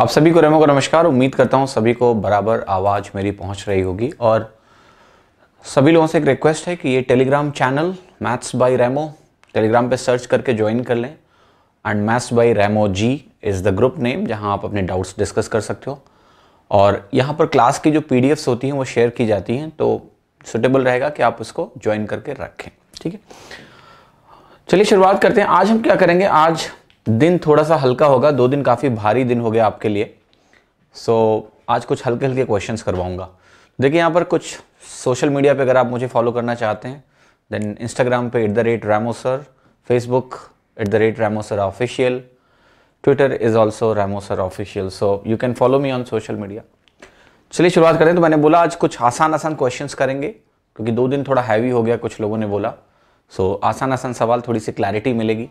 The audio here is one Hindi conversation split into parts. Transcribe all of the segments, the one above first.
आप सभी को रेमो का नमस्कार उम्मीद करता हूँ सभी को बराबर आवाज़ मेरी पहुँच रही होगी और सभी लोगों से एक रिक्वेस्ट है कि ये Telegram channel Maths by Remo Telegram पे सर्च करके ज्वाइन कर लें and Maths by Remo ji is the group name जहाँ आप अपने डाउट्स डिस्कस कर सकते हो और यहाँ पर क्लास की जो पी होती हैं वो शेयर की जाती हैं तो सुटेबल रहेगा कि आप उसको ज्वाइन करके रखें ठीक है चलिए शुरुआत करते हैं आज हम क्या करेंगे आज दिन थोड़ा सा हल्का होगा दो दिन काफ़ी भारी दिन हो गया आपके लिए सो so, आज कुछ हल्के हल्के क्वेश्चंस करवाऊंगा देखिए यहाँ पर कुछ सोशल मीडिया पे अगर आप मुझे फॉलो करना चाहते हैं देन इंस्टाग्राम पे at the rate Ramo sir Facebook at the rate Ramo sir official Twitter is also Ramo sir official so you can follow me on social media चलिए शुरुआत करें तो मैंने बोला आज कुछ आसान आसान क्वेश्चंस करेंगे क्योंकि दो दिन थोड़ा हैवी हो गया कुछ लोगों ने बोला सो so, आसान आसान सवाल थोड़ी सी क्लैरिटी मिलेगी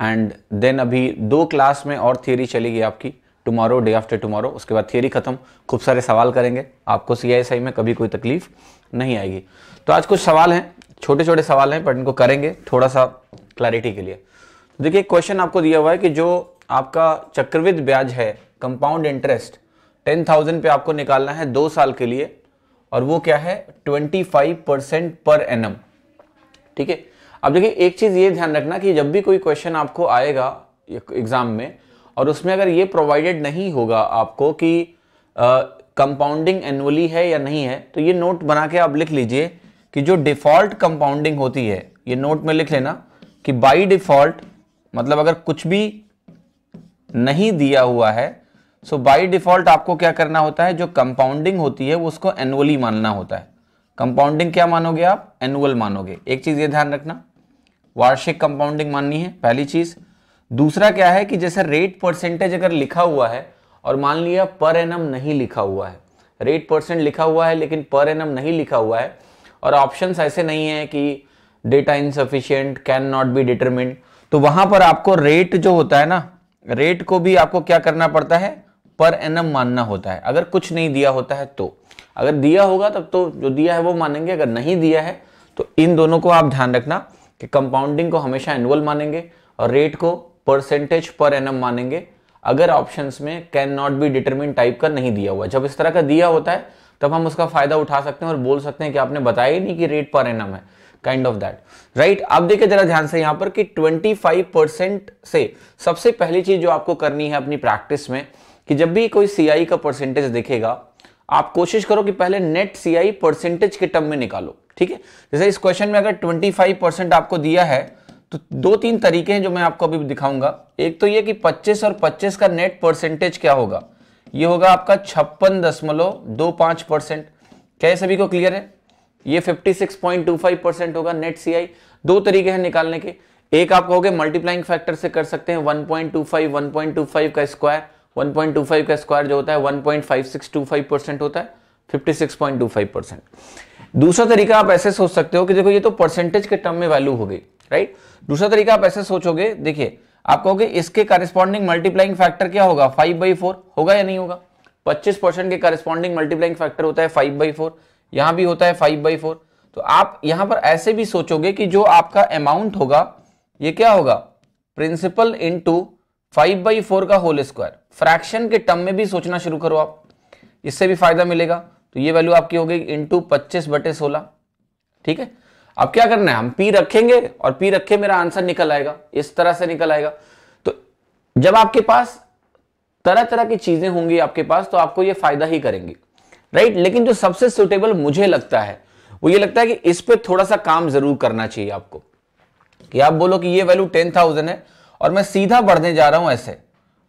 एंड देन अभी दो क्लास में और थियरी चलेगी आपकी टुमारो डे आफ्टर टुमारो उसके बाद थियरी खत्म खूब सारे सवाल करेंगे आपको सी में कभी कोई तकलीफ नहीं आएगी तो आज कुछ सवाल हैं छोटे छोटे सवाल हैं बट इनको करेंगे थोड़ा सा क्लैरिटी के लिए देखिए क्वेश्चन आपको दिया हुआ है कि जो आपका चक्रविद ब्याज है कंपाउंड इंटरेस्ट टेन थाउजेंड पे आपको निकालना है दो साल के लिए और वो क्या है twenty five percent per annum ठीक है अब देखिए एक चीज़ ये ध्यान रखना कि जब भी कोई क्वेश्चन आपको आएगा एग्ज़ाम में और उसमें अगर ये प्रोवाइडेड नहीं होगा आपको कि कंपाउंडिंग एनुअली है या नहीं है तो ये नोट बना के आप लिख लीजिए कि जो डिफ़ॉल्ट कंपाउंडिंग होती है ये नोट में लिख लेना कि बाई डिफ़ॉल्ट मतलब अगर कुछ भी नहीं दिया हुआ है सो बाई डिफ़ॉल्ट आपको क्या करना होता है जो कंपाउंडिंग होती है वो उसको एनुअली मानना होता है कंपाउंडिंग क्या मानोगे आप एनुअल मानोगे एक चीज़ ये ध्यान रखना वार्षिक कंपाउंडिंग माननी है पहली चीज दूसरा क्या है कि जैसे रेट परसेंटेज अगर लिखा हुआ है और मान लिया पर एनम नहीं लिखा हुआ है रेट परसेंट लिखा हुआ है लेकिन पर एनम नहीं लिखा हुआ है और ऑप्शंस ऐसे नहीं है कि data insufficient can not be determined तो वहां पर आपको रेट जो होता है ना रेट को भी आपको क्या करना पड़ता है पर एनम मानना होता है अगर कुछ नहीं दिया होता है तो अगर दिया होगा तब तो जो दिया है वो मानेंगे अगर नहीं दिया है तो इन दोनों को आप ध्यान रखना कि कंपाउंडिंग को हमेशा एनुअल मानेंगे और रेट को परसेंटेज पर एन मानेंगे अगर ऑप्शन में can not be determine type का नहीं दिया हुआ जब इस तरह का दिया होता है तब हम उसका फायदा उठा सकते हैं और बोल सकते हैं कि आपने बताया ही नहीं कि रेट पर एन है काइंड ऑफ दैट राइट अब देखिए जरा ध्यान से यहाँ पर कि 25 परसेंट से सबसे पहली चीज जो आपको करनी है अपनी प्रैक्टिस में कि जब भी कोई सीआई e का परसेंटेज देखेगा आप कोशिश करो कि पहले नेट सीआई परसेंटेज के टर्म में निकालो ठीक है जैसे इस क्वेश्चन में अगर 25 परसेंट आपको दिया है तो दो तीन तरीके हैं जो मैं आपको अभी दिखाऊंगा एक तो ये कि 25 और 25 का नेट परसेंटेज क्या होगा ये होगा आपका छप्पन दशमलव दो पांच परसेंट क्या सभी को क्लियर है ये 56.25 परसेंट होगा नेट सीआई दो तरीके हैं निकालने के एक आप कहोगे मल्टीप्लाइंग फैक्टर से कर सकते हैं 1.25 1.25 का स्क्वायर 1.25 का स्क्वायर जो होता है 1.5625 परसेंट होता है 56.25 परसेंट दूसरा तरीका आप ऐसे सोच सकते हो कि देखो ये तो परसेंटेज के टर्म में वैल्यू हो गई राइट दूसरा तरीका आप ऐसे सोचोगे देखिए आप कहोगे इसके कारिस्पॉन्डिंग मल्टीप्लाइंग फैक्टर क्या होगा फाइव बाई फोर होगा या नहीं होगा पच्चीस परसेंट के कारिस्पॉन्डिंग मल्टीप्लाइंग फैक्टर होता है फाइव बाई फोर यहां भी होता है फाइव बाई फोर तो आप यहां पर ऐसे भी सोचोगे कि जो आपका अमाउंट होगा ये क्या होगा principal into five by four का होल स्क्वायर फ्रैक्शन के टर्म में भी सोचना शुरू करो आप इससे भी फायदा मिलेगा तो ये वैल्यू आपकी हो गई इंटू पच्चीस बटे सोलह ठीक है अब क्या करना है हम पी रखेंगे और पी रखे मेरा आंसर निकल आएगा इस तरह से निकल आएगा तो जब आपके पास तरह तरह की चीजें होंगी आपके पास तो आपको ये फायदा ही करेंगी राइट लेकिन जो सबसे सुटेबल मुझे लगता है वो ये लगता है कि इस पर थोड़ा सा काम जरूर करना चाहिए आपको कि आप बोलो कि ये वैल्यू टेन थाउजेंड है और मैं सीधा बढ़ने जा रहा हूं ऐसे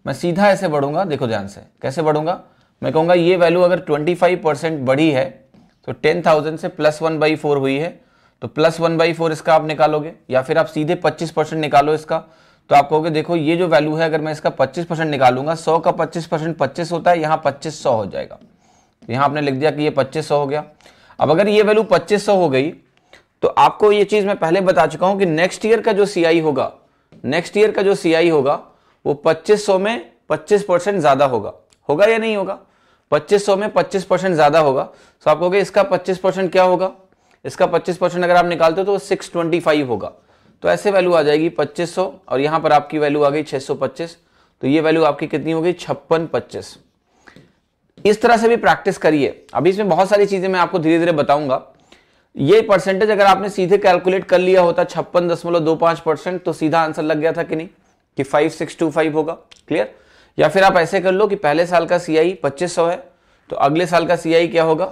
मैं सीधा ऐसे बढ़ूंगा देखो ध्यान से कैसे बढ़ूंगा मैं कहूँगा ये वैल्यू अगर 25 परसेंट बढ़ी है तो 10,000 से प्लस वन बाई फोर हुई है तो प्लस वन बाई फोर इसका आप निकालोगे या फिर आप सीधे 25 परसेंट निकालो इसका तो आप कहोगे देखो ये जो वैल्यू है अगर मैं इसका 25 परसेंट निकालूंगा 100 का 25 परसेंट पच्चीस होता है यहाँ पच्चीस हो जाएगा तो यहाँ आपने लिख दिया कि ये पच्चीस हो गया अब अगर ये वैल्यू पच्चीस हो गई तो आपको ये चीज़ मैं पहले बता चुका हूं कि नेक्स्ट ईयर का जो सी होगा नेक्स्ट ईयर का जो सी होगा वो पच्चीस में पच्चीस ज़्यादा होगा होगा या नहीं होगा 2500 में 25 परसेंट ज़्यादा होगा तो आप कहोगे इसका 25 परसेंट क्या होगा इसका 25 परसेंट अगर आप निकालते हो तो 625 होगा तो ऐसे वैल्यू आ जाएगी 2500 और यहां पर आपकी वैल्यू आ गई 625 तो ये वैल्यू आपकी कितनी होगी छप्पन पच्चीस इस तरह से भी प्रैक्टिस करिए अभी इसमें बहुत सारी चीज़ें मैं आपको धीरे धीरे बताऊंगा ये परसेंटेज अगर आपने सीधे कैलकुलेट कर लिया होता छप्पन तो सीधा आंसर लग गया था कि नहीं कि फाइव होगा क्लियर या फिर आप ऐसे कर लो कि पहले साल का सी आई पच्चीस सौ है तो अगले साल का सी आई क्या होगा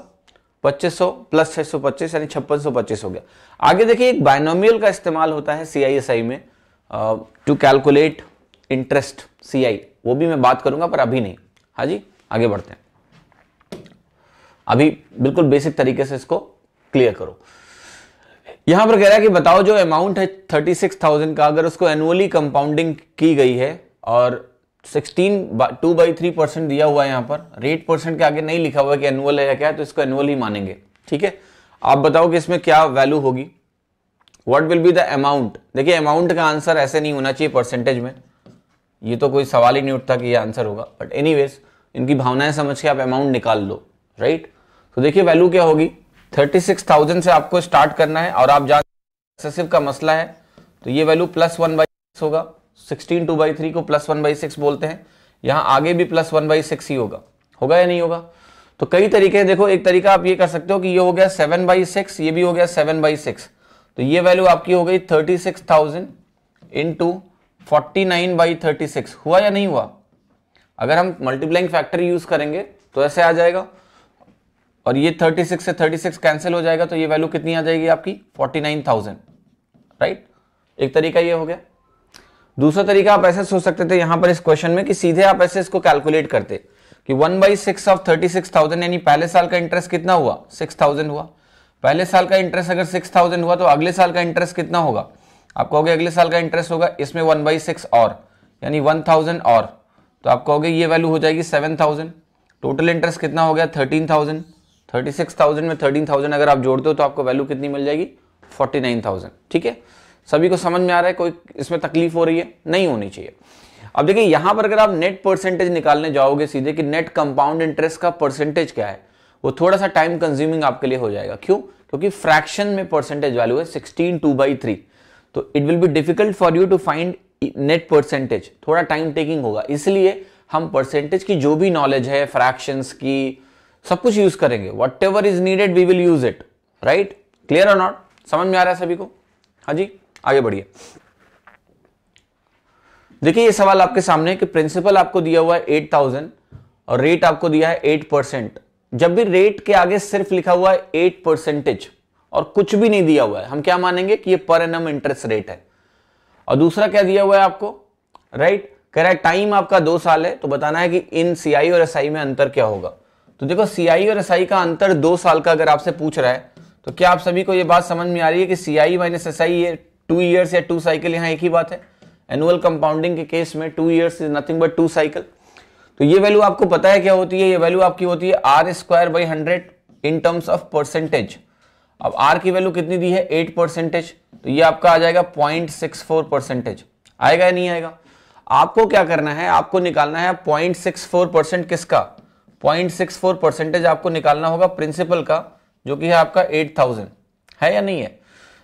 पच्चीस सौ प्लस छः सौ पच्चीस यानी छप्पन सौ पच्चीस हो गया आगे देखिए एक बायनोमियल का इस्तेमाल होता है सी आई में to calculate interest C I वो भी मैं बात करूंगा पर अभी नहीं हाँ जी आगे बढ़ते हैं अभी बिल्कुल बेसिक तरीके से इसको क्लियर करो यहां पर कह रहा है कि बताओ जो अमाउंट है थर्टी सिक्स थाउजेंड का अगर उसको एनुअली कंपाउंडिंग की गई है और sixteen two by three percent दिया हुआ है यहाँ पर रेट परसेंट के आगे नहीं लिखा हुआ है कि एनुअल है या क्या है तो इसको एनुअल ही मानेंगे ठीक है आप बताओ कि इसमें क्या वैल्यू होगी what will be the amount देखिए अमाउंट का आंसर ऐसे नहीं होना चाहिए परसेंटेज में ये तो कोई सवाल ही नहीं उठता कि ये आंसर होगा बट एनी इनकी भावनाएं समझ के आप अमाउंट निकाल लो राइट तो देखिए वैल्यू क्या होगी थर्टी से आपको स्टार्ट करना है और आप जाए का मसला है तो ये वैल्यू प्लस वन बाई होगा सिक्सटीन टू बाई थ्री को प्लस वन बाई सिक्स बोलते हैं यहां आगे भी प्लस वन बाई सिक्स ही होगा होगा या नहीं होगा तो कई तरीके हैं देखो एक तरीका आप ये कर सकते हो कि ये हो गया सेवन बाई सिक्स ये भी हो गया सेवन बाई सिक्स तो ये वैल्यू आपकी हो गई thirty six thousand into forty nine by thirty six हुआ या नहीं हुआ अगर हम मल्टीप्लाइंग फैक्टर यूज करेंगे तो ऐसे आ जाएगा और ये थर्टी सिक्स से थर्टी सिक्स कैंसिल हो जाएगा तो ये वैल्यू कितनी आ जाएगी आपकी फोर्टी नाइन थाउजेंड राइट एक तरीका ये हो गया दूसरा तरीका आप ऐसे सोच सकते थे यहां पर इस क्वेश्चन में कि सीधे आप ऐसे इसको कैलकुलेट करते कि one by six of thirty six thousand यानी पहले साल का इंटरेस्ट कितना हुआ सिक्स थाउजेंड हुआ पहले साल का इंटरेस्ट अगर सिक्स थाउजेंड हुआ तो अगले साल का इंटरेस्ट कितना होगा आप कहोगे अगले साल का इंटरेस्ट होगा इसमें वन बाई सिक्स और यानी वन थाउजेंड और तो आप कहोगे ये वैल्यू हो जाएगी सेवन थाउजेंड टोटल इंटरेस्ट कितना हो गया thirteen thousand thirty six thousand में थर्टीन थाउजेंड अगर आप जोड़ते हो तो आपको वैल्यू कितनी मिल जाएगी फोर्टी नाइन थाउजेंड ठीक है सभी को समझ में आ रहा है कोई इसमें तकलीफ हो रही है नहीं होनी चाहिए अब देखिए यहां पर अगर आप नेट परसेंटेज निकालने जाओगे सीधे कि नेट कंपाउंड इंटरेस्ट का परसेंटेज क्या है वो थोड़ा सा टाइम कंज्यूमिंग आपके लिए हो जाएगा क्यों क्योंकि फ्रैक्शन में परसेंटेज वैल्यू है सिक्सटीन टू बाई थ्री तो it will be difficult for you to find net percentage थोड़ा टाइम टेकिंग होगा इसलिए हम परसेंटेज की जो भी नॉलेज है फ्रैक्शन की सब कुछ यूज करेंगे whatever is needed we will use it right clear और नॉट समझ में आ रहा है सभी को हाँ जी आगे बढ़िए देखिए ये सवाल आपके सामने कि प्रिंसिपल आपको दिया हुआ है एट थाउजेंड और रेट आपको दिया है एट परसेंट जब भी रेट के आगे सिर्फ लिखा हुआ है एट परसेंटेज और कुछ भी नहीं दिया हुआ है हम क्या मानेंगे कि ये पर एन इंटरेस्ट रेट है और दूसरा क्या दिया हुआ है आपको राइट कह रहा है टाइम आपका दो साल है तो बताना है कि इन सीआई और एस में अंतर क्या होगा तो देखो सीआई और एस का अंतर दो साल का अगर आपसे पूछ रहा है तो क्या आप सभी को यह बात समझ में आ रही है कि सीआई माइनस एस ये टू ईयर्स या टू साइकिल यहां एक ही बात है एनुअल कंपाउंडिंग के केस में two years is nothing but two cycle तो ये वैल्यू आपको पता है क्या होती है ये वैल्यू आपकी होती है R square by hundred in terms of percentage अब आर की वैल्यू कितनी दी है एट परसेंटेज तो ये आपका आ जाएगा पॉइंट सिक्स फोर परसेंटेज आएगा या नहीं आएगा आपको क्या करना है आपको निकालना है पॉइंट सिक्स फोर परसेंट किसका पॉइंट सिक्स फोर परसेंटेज आपको निकालना होगा प्रिंसिपल का जो कि है आपका एट थाउजेंड है या नहीं है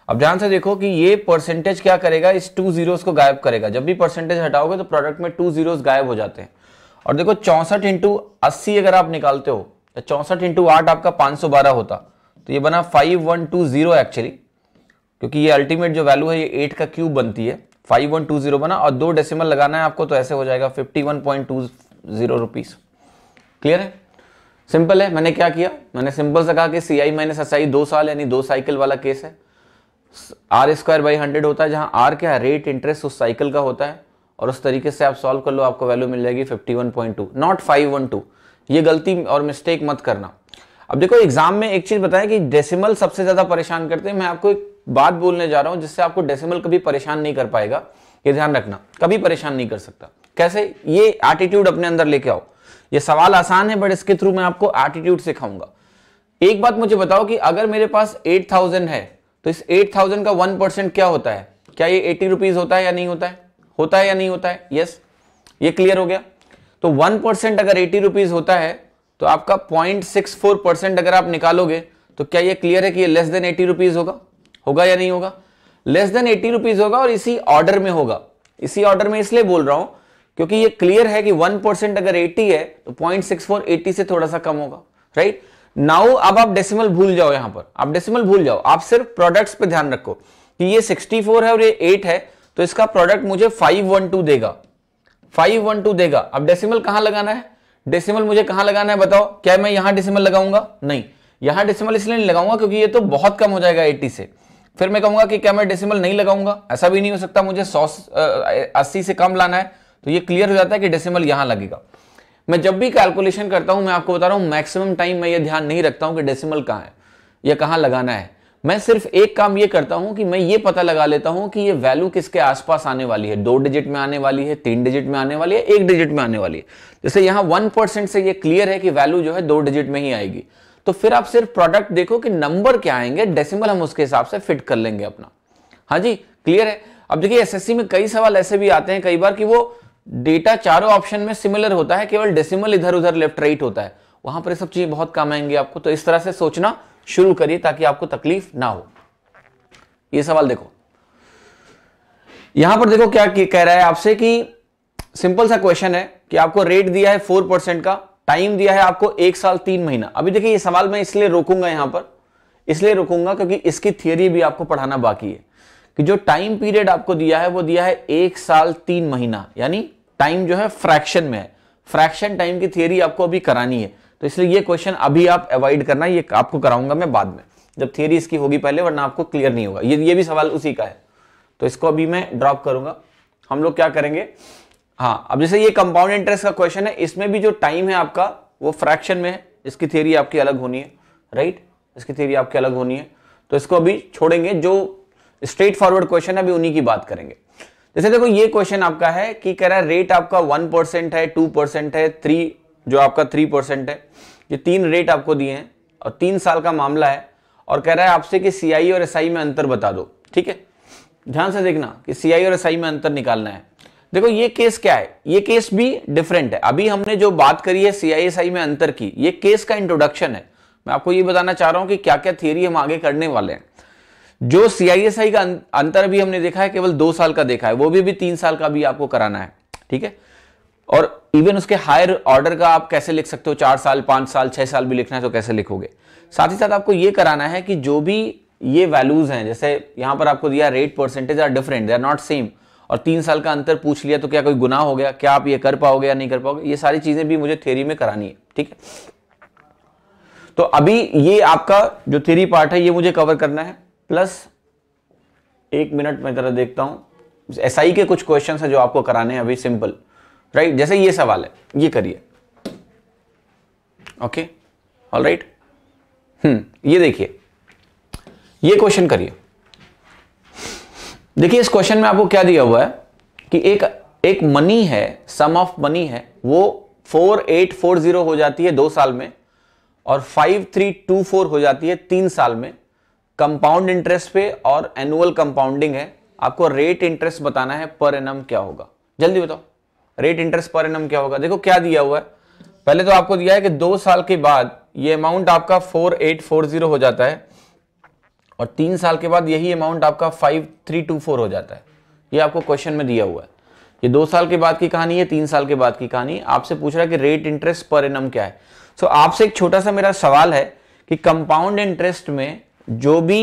अब ध्यान से देखो कि ये परसेंटेज क्या करेगा इस टू जीरोस को गायब करेगा जब भी परसेंटेज हटाओगे तो प्रोडक्ट में टू जीरोस गायब हो जाते हैं और देखो चौंसठ इंटू अस्सी अगर आप निकालते हो तो चौंसठ इंटू आठ आपका पांच सौ बारह होता तो ये बना five one two zero actually क्योंकि ये अल्टीमेट जो वैल्यू है ये एट का क्यूब बनती है फाइव वन टू जीरो बना और दो डेसिमल लगाना है आपको तो ऐसे हो जाएगा fifty one point two zero rupees clear है सिंपल है मैंने क्या किया मैंने सिंपल से कहा कि सी आई माइनस एस आई दो साल यानी दो साइकिल वाला केस है आर स्क्वायर बाई हंड्रेड होता है जहां आर क्या है रेट इंटरेस्ट उस साइकिल का होता है और उस तरीके से आप सॉल्व कर लो आपको वैल्यू मिल जाएगी fifty one point two not five one two ये गलती और मिस्टेक मत करना अब देखो एग्जाम में एक चीज बताया कि डेसिमल सबसे ज्यादा परेशान करते हैं मैं आपको एक बात बोलने जा रहा हूं जिससे आपको डेसिमल कभी परेशान नहीं कर पाएगा ये ध्यान रखना कभी परेशान नहीं कर सकता कैसे ये एटीट्यूड अपने अंदर लेके आओ ये सवाल आसान है बट इसके थ्रू मैं आपको एटीट्यूड सिखाऊंगा एक बात मुझे बताओ कि अगर मेरे पास एट थाउजेंड है तो इस एट थाउजेंड का वन परसेंट क्या होता है क्या ये एटी रुपीज होता है या नहीं होता है होता है या नहीं होता है यस yes. ये क्लियर हो गया तो वन परसेंट अगर एटी रुपीज होता है तो आपका पॉइंट सिक्स फोर परसेंट अगर आप निकालोगे तो क्या ये क्लियर है कि ये लेस देन एटी रुपीज होगा होगा या नहीं होगा लेस देन एटी रुपीज होगा और इसी ऑर्डर में होगा इसी ऑर्डर में इसलिए बोल रहा हूं क्योंकि ये क्लियर है कि वन परसेंट अगर एटी है तो पॉइंट सिक्स फोर एटी से थोड़ा सा कम होगा राइट right? नाउ अब आप डेसिमल भूल जाओ यहां पर आप डेसिमल भूल जाओ आप सिर्फ प्रोडक्ट्स पे ध्यान रखो कि ये 64 है और ये 8 है तो इसका प्रोडक्ट मुझे 512 देगा 512 देगा अब डेसिमल कहां लगाना है डेसिमल मुझे कहां लगाना है बताओ क्या मैं यहां डेसिमल लगाऊंगा नहीं यहां डेसिमल इसलिए नहीं लगाऊंगा क्योंकि ये तो बहुत कम हो जाएगा 80 से फिर मैं कहूंगा कि क्या मैं डेसिमल नहीं लगाऊंगा ऐसा भी नहीं हो सकता मुझे सौ अस्सी से कम लाना है तो ये क्लियर हो जाता है कि डेसिमल यहां लगेगा मैं जब भी कैलकुलेशन करता हूं मैं आपको बता रहा हूं मैक्सिमम टाइम मैं ये ध्यान नहीं रखता हूं कि डेसिमल कहां है या कहां लगाना है मैं सिर्फ एक काम ये करता हूं कि मैं ये पता लगा लेता हूं कि ये वैल्यू किसके आसपास आने वाली है दो डिजिट में आने वाली है तीन डिजिट में आने वाली है एक डिजिट में आने वाली है जैसे यहां वन परसेंट से ये क्लियर है कि वैल्यू जो है दो डिजिट में ही आएगी तो फिर आप सिर्फ प्रोडक्ट देखो कि नंबर क्या आएंगे डेसिमल हम उसके हिसाब से फिट कर लेंगे अपना हाँ जी क्लियर है अब देखिए एसएससी में कई सवाल ऐसे भी आते हैं कई बार कि वो डेटा चारों ऑप्शन में सिमिलर होता है केवल डेसिमल इधर उधर लेफ्ट राइट होता है वहां पर सब चीजें बहुत काम आएंगी आपको तो इस तरह से सोचना शुरू करिए ताकि आपको तकलीफ ना हो ये सवाल देखो यहां पर देखो क्या कह रहा है आपसे कि सिंपल सा क्वेश्चन है कि आपको रेट दिया है फोर परसेंट का टाइम दिया है आपको एक साल तीन महीना अभी देखिए ये सवाल मैं इसलिए रोकूंगा यहां पर इसलिए रोकूंगा क्योंकि इसकी थियोरी भी आपको पढ़ाना बाकी है कि जो टाइम पीरियड आपको दिया है वो दिया है एक साल तीन महीना यानी टाइम जो है फ्रैक्शन में है फ्रैक्शन टाइम की थियरी आपको अभी करानी है तो इसलिए ये क्वेश्चन अभी आप अवॉइड करना ये आपको कराऊंगा मैं बाद में जब थियरी इसकी होगी पहले वरना आपको क्लियर नहीं होगा ये ये भी सवाल उसी का है तो इसको अभी मैं ड्रॉप करूंगा हम लोग क्या करेंगे हाँ अब जैसे ये कंपाउंड इंटरेस्ट का क्वेश्चन है इसमें भी जो टाइम है आपका वो फ्रैक्शन में है इसकी थियरी आपकी अलग होनी है राइट इसकी थियरी आपकी अलग होनी है तो इसको अभी छोड़ेंगे जो स्ट्रेट फॉरवर्ड क्वेश्चन अभी उन्हीं की बात करेंगे जैसे देखो ये क्वेश्चन आपका है कि कह रहा है रेट आपका वन परसेंट है टू परसेंट है थ्री जो आपका थ्री परसेंट है ये तीन रेट आपको दिए हैं और तीन साल का मामला है और कह रहा है आपसे कि सीआई और एसआई में अंतर बता दो ठीक है ध्यान से देखना कि सीआई और एसआई में अंतर निकालना है देखो ये केस क्या है ये केस भी डिफरेंट है अभी हमने जो बात करी है सीआईएसआई में अंतर की ये केस का इंट्रोडक्शन है मैं आपको ये बताना चाह रहा हूं कि क्या क्या थियरी हम आगे करने वाले हैं जो सीआईएसआई का अं-, अंतर भी हमने देखा है केवल दो साल का देखा है वो भी भी तीन साल का भी आपको कराना है ठीक है और इवन उसके हायर ऑर्डर का आप कैसे लिख सकते हो चार साल पांच साल छह साल भी लिखना है तो कैसे लिखोगे साथ ही साथ आपको ये कराना है कि जो भी ये वैल्यूज हैं जैसे यहां पर आपको दिया rate percentage are different they are not same और तीन साल का अंतर पूछ लिया तो क्या कोई गुना हो गया क्या आप ये कर पाओगे या नहीं कर पाओगे ये सारी चीजें भी मुझे थ्योरी में करानी है ठीक है तो अभी ये आपका जो थ्योरी पार्ट है ये मुझे कवर करना है प्लस एक मिनट मैं जरा देखता हूं एस के कुछ क्वेश्चन है जो आपको कराने हैं अभी सिंपल राइट जैसे ये सवाल है ये करिए ओके ऑल राइट हम्म ये देखिए ये क्वेश्चन करिए देखिए इस क्वेश्चन में आपको क्या दिया हुआ है कि एक एक मनी है सम ऑफ मनी है वो फोर एट फोर जीरो हो जाती है दो साल में और फाइव थ्री टू फोर हो जाती है तीन साल में कंपाउंड इंटरेस्ट पे और एनुअल कंपाउंडिंग है आपको रेट इंटरेस्ट बताना है पर एनम क्या होगा जल्दी बताओ रेट इंटरेस्ट पर एनम क्या होगा देखो क्या दिया हुआ है पहले तो आपको दिया है कि दो साल के बाद ये अमाउंट आपका 4840 हो जाता है और तीन साल के बाद यही अमाउंट आपका 5324 हो जाता है ये आपको क्वेश्चन में दिया हुआ है ये दो साल के बाद की कहानी है तीन साल के बाद की कहानी आपसे पूछ रहा है कि रेट इंटरेस्ट पर एनम क्या है सो आपसे एक छोटा सा मेरा सवाल है कि कंपाउंड इंटरेस्ट में जो भी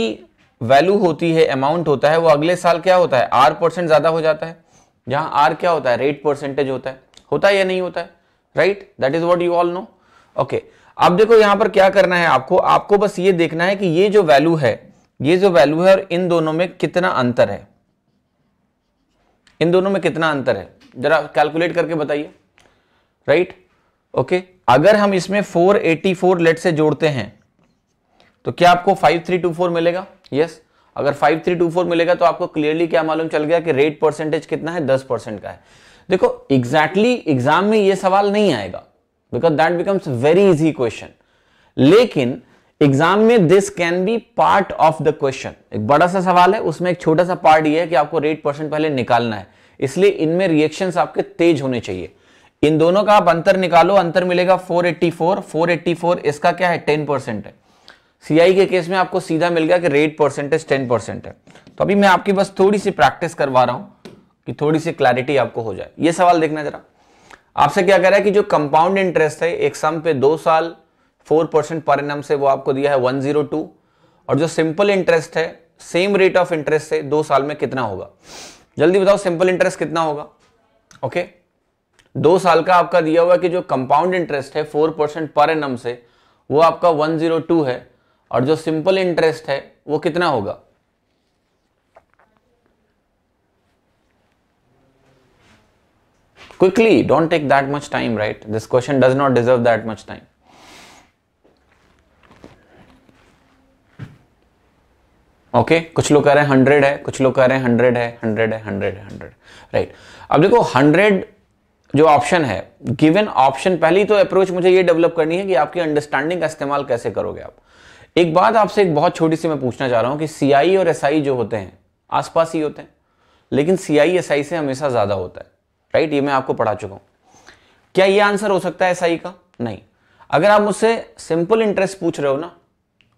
वैल्यू होती है अमाउंट होता है वो अगले साल क्या होता है आर परसेंट ज़्यादा हो जाता है यहां आर क्या होता है रेट परसेंटेज होता है होता है या नहीं होता है right that is what you all know okay अब देखो यहां पर क्या करना है आपको आपको बस ये देखना है कि ये जो वैल्यू है ये जो वैल्यू है और इन दोनों में कितना अंतर है इन दोनों में कितना अंतर है जरा कैलकुलेट करके बताइए राइट ओके अगर हम इसमें 484 लेट से जोड़ते हैं तो क्या आपको 5324 मिलेगा यस yes. अगर 5324 मिलेगा तो आपको क्लियरली क्या मालूम चल गया कि रेट परसेंटेज कितना है 10 परसेंट का है देखो एग्जैक्टली exactly एग्जाम में यह सवाल नहीं आएगा because that becomes very easy question लेकिन एग्जाम में this can be part of the question एक बड़ा सा सवाल है उसमें एक छोटा सा पार्ट यह है कि आपको रेट परसेंट पहले निकालना है इसलिए इनमें रिएक्शन आपके तेज होने चाहिए इन दोनों का आप अंतर निकालो अंतर मिलेगा 484 484 इसका क्या है 10 परसेंट है सीआई के केस में आपको सीधा मिल गया कि रेट परसेंटेज टेन परसेंट है तो अभी मैं आपकी बस थोड़ी सी प्रैक्टिस करवा रहा हूं कि थोड़ी सी क्लैरिटी आपको हो जाए ये सवाल देखना जरा आपसे क्या कह रहा है कि जो कंपाउंड इंटरेस्ट है एक सम पे दो साल फोर परसेंट पर एन से वो आपको दिया है वन जीरो टू और जो सिंपल इंटरेस्ट है सेम रेट ऑफ इंटरेस्ट से दो साल में कितना होगा जल्दी बताओ सिंपल इंटरेस्ट कितना होगा ओके दो साल का आपका दिया हुआ कि जो कंपाउंड इंटरेस्ट है फोर परसेंट पर एन से वो आपका वन जीरो टू है और जो सिंपल इंटरेस्ट है वो कितना होगा quickly don't take that much time right this question does not deserve that much time okay okay, कुछ लोग कह रहे हैं हंड्रेड है कुछ लोग कह रहे हैं हंड्रेड है हंड्रेड है हंड्रेड है हंड्रेड राइट अब देखो हंड्रेड जो ऑप्शन है गिवन ऑप्शन पहली तो अप्रोच मुझे ये डेवलप करनी है कि आपकी अंडरस्टैंडिंग का इस्तेमाल कैसे करोगे आप एक बात आपसे एक बहुत छोटी सी मैं पूछना चाह रहा हूँ कि सीआई और एसआई जो होते हैं आसपास ही होते हैं लेकिन सीआई एसआई से हमेशा ज़्यादा होता है राइट ये मैं आपको पढ़ा चुका हूँ क्या ये आंसर हो सकता है एसआई का नहीं अगर आप मुझसे सिंपल इंटरेस्ट पूछ रहे हो ना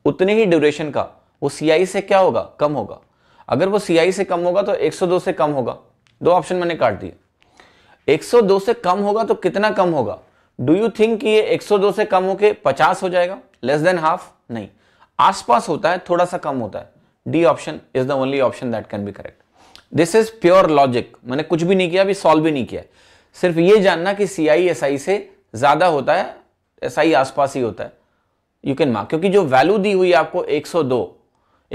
उतने ही ड्यूरेशन का वो सीआई से क्या होगा कम होगा अगर वो सीआई से कम होगा तो एक से कम होगा दो ऑप्शन मैंने काट दिए एक से कम होगा तो कितना कम होगा डू यू थिंक कि ये एक से कम होके पचास हो जाएगा लेस देन हाफ नहीं आसपास होता है थोड़ा सा कम होता है D option is the only option that can be correct this is pure logic मैंने कुछ भी नहीं किया अभी सॉल्व भी नहीं किया सिर्फ ये जानना कि सी आई एस आई से ज्यादा होता है एस आई आसपास ही होता है यू कैन मार्क क्योंकि जो वैल्यू दी हुई है आपको 102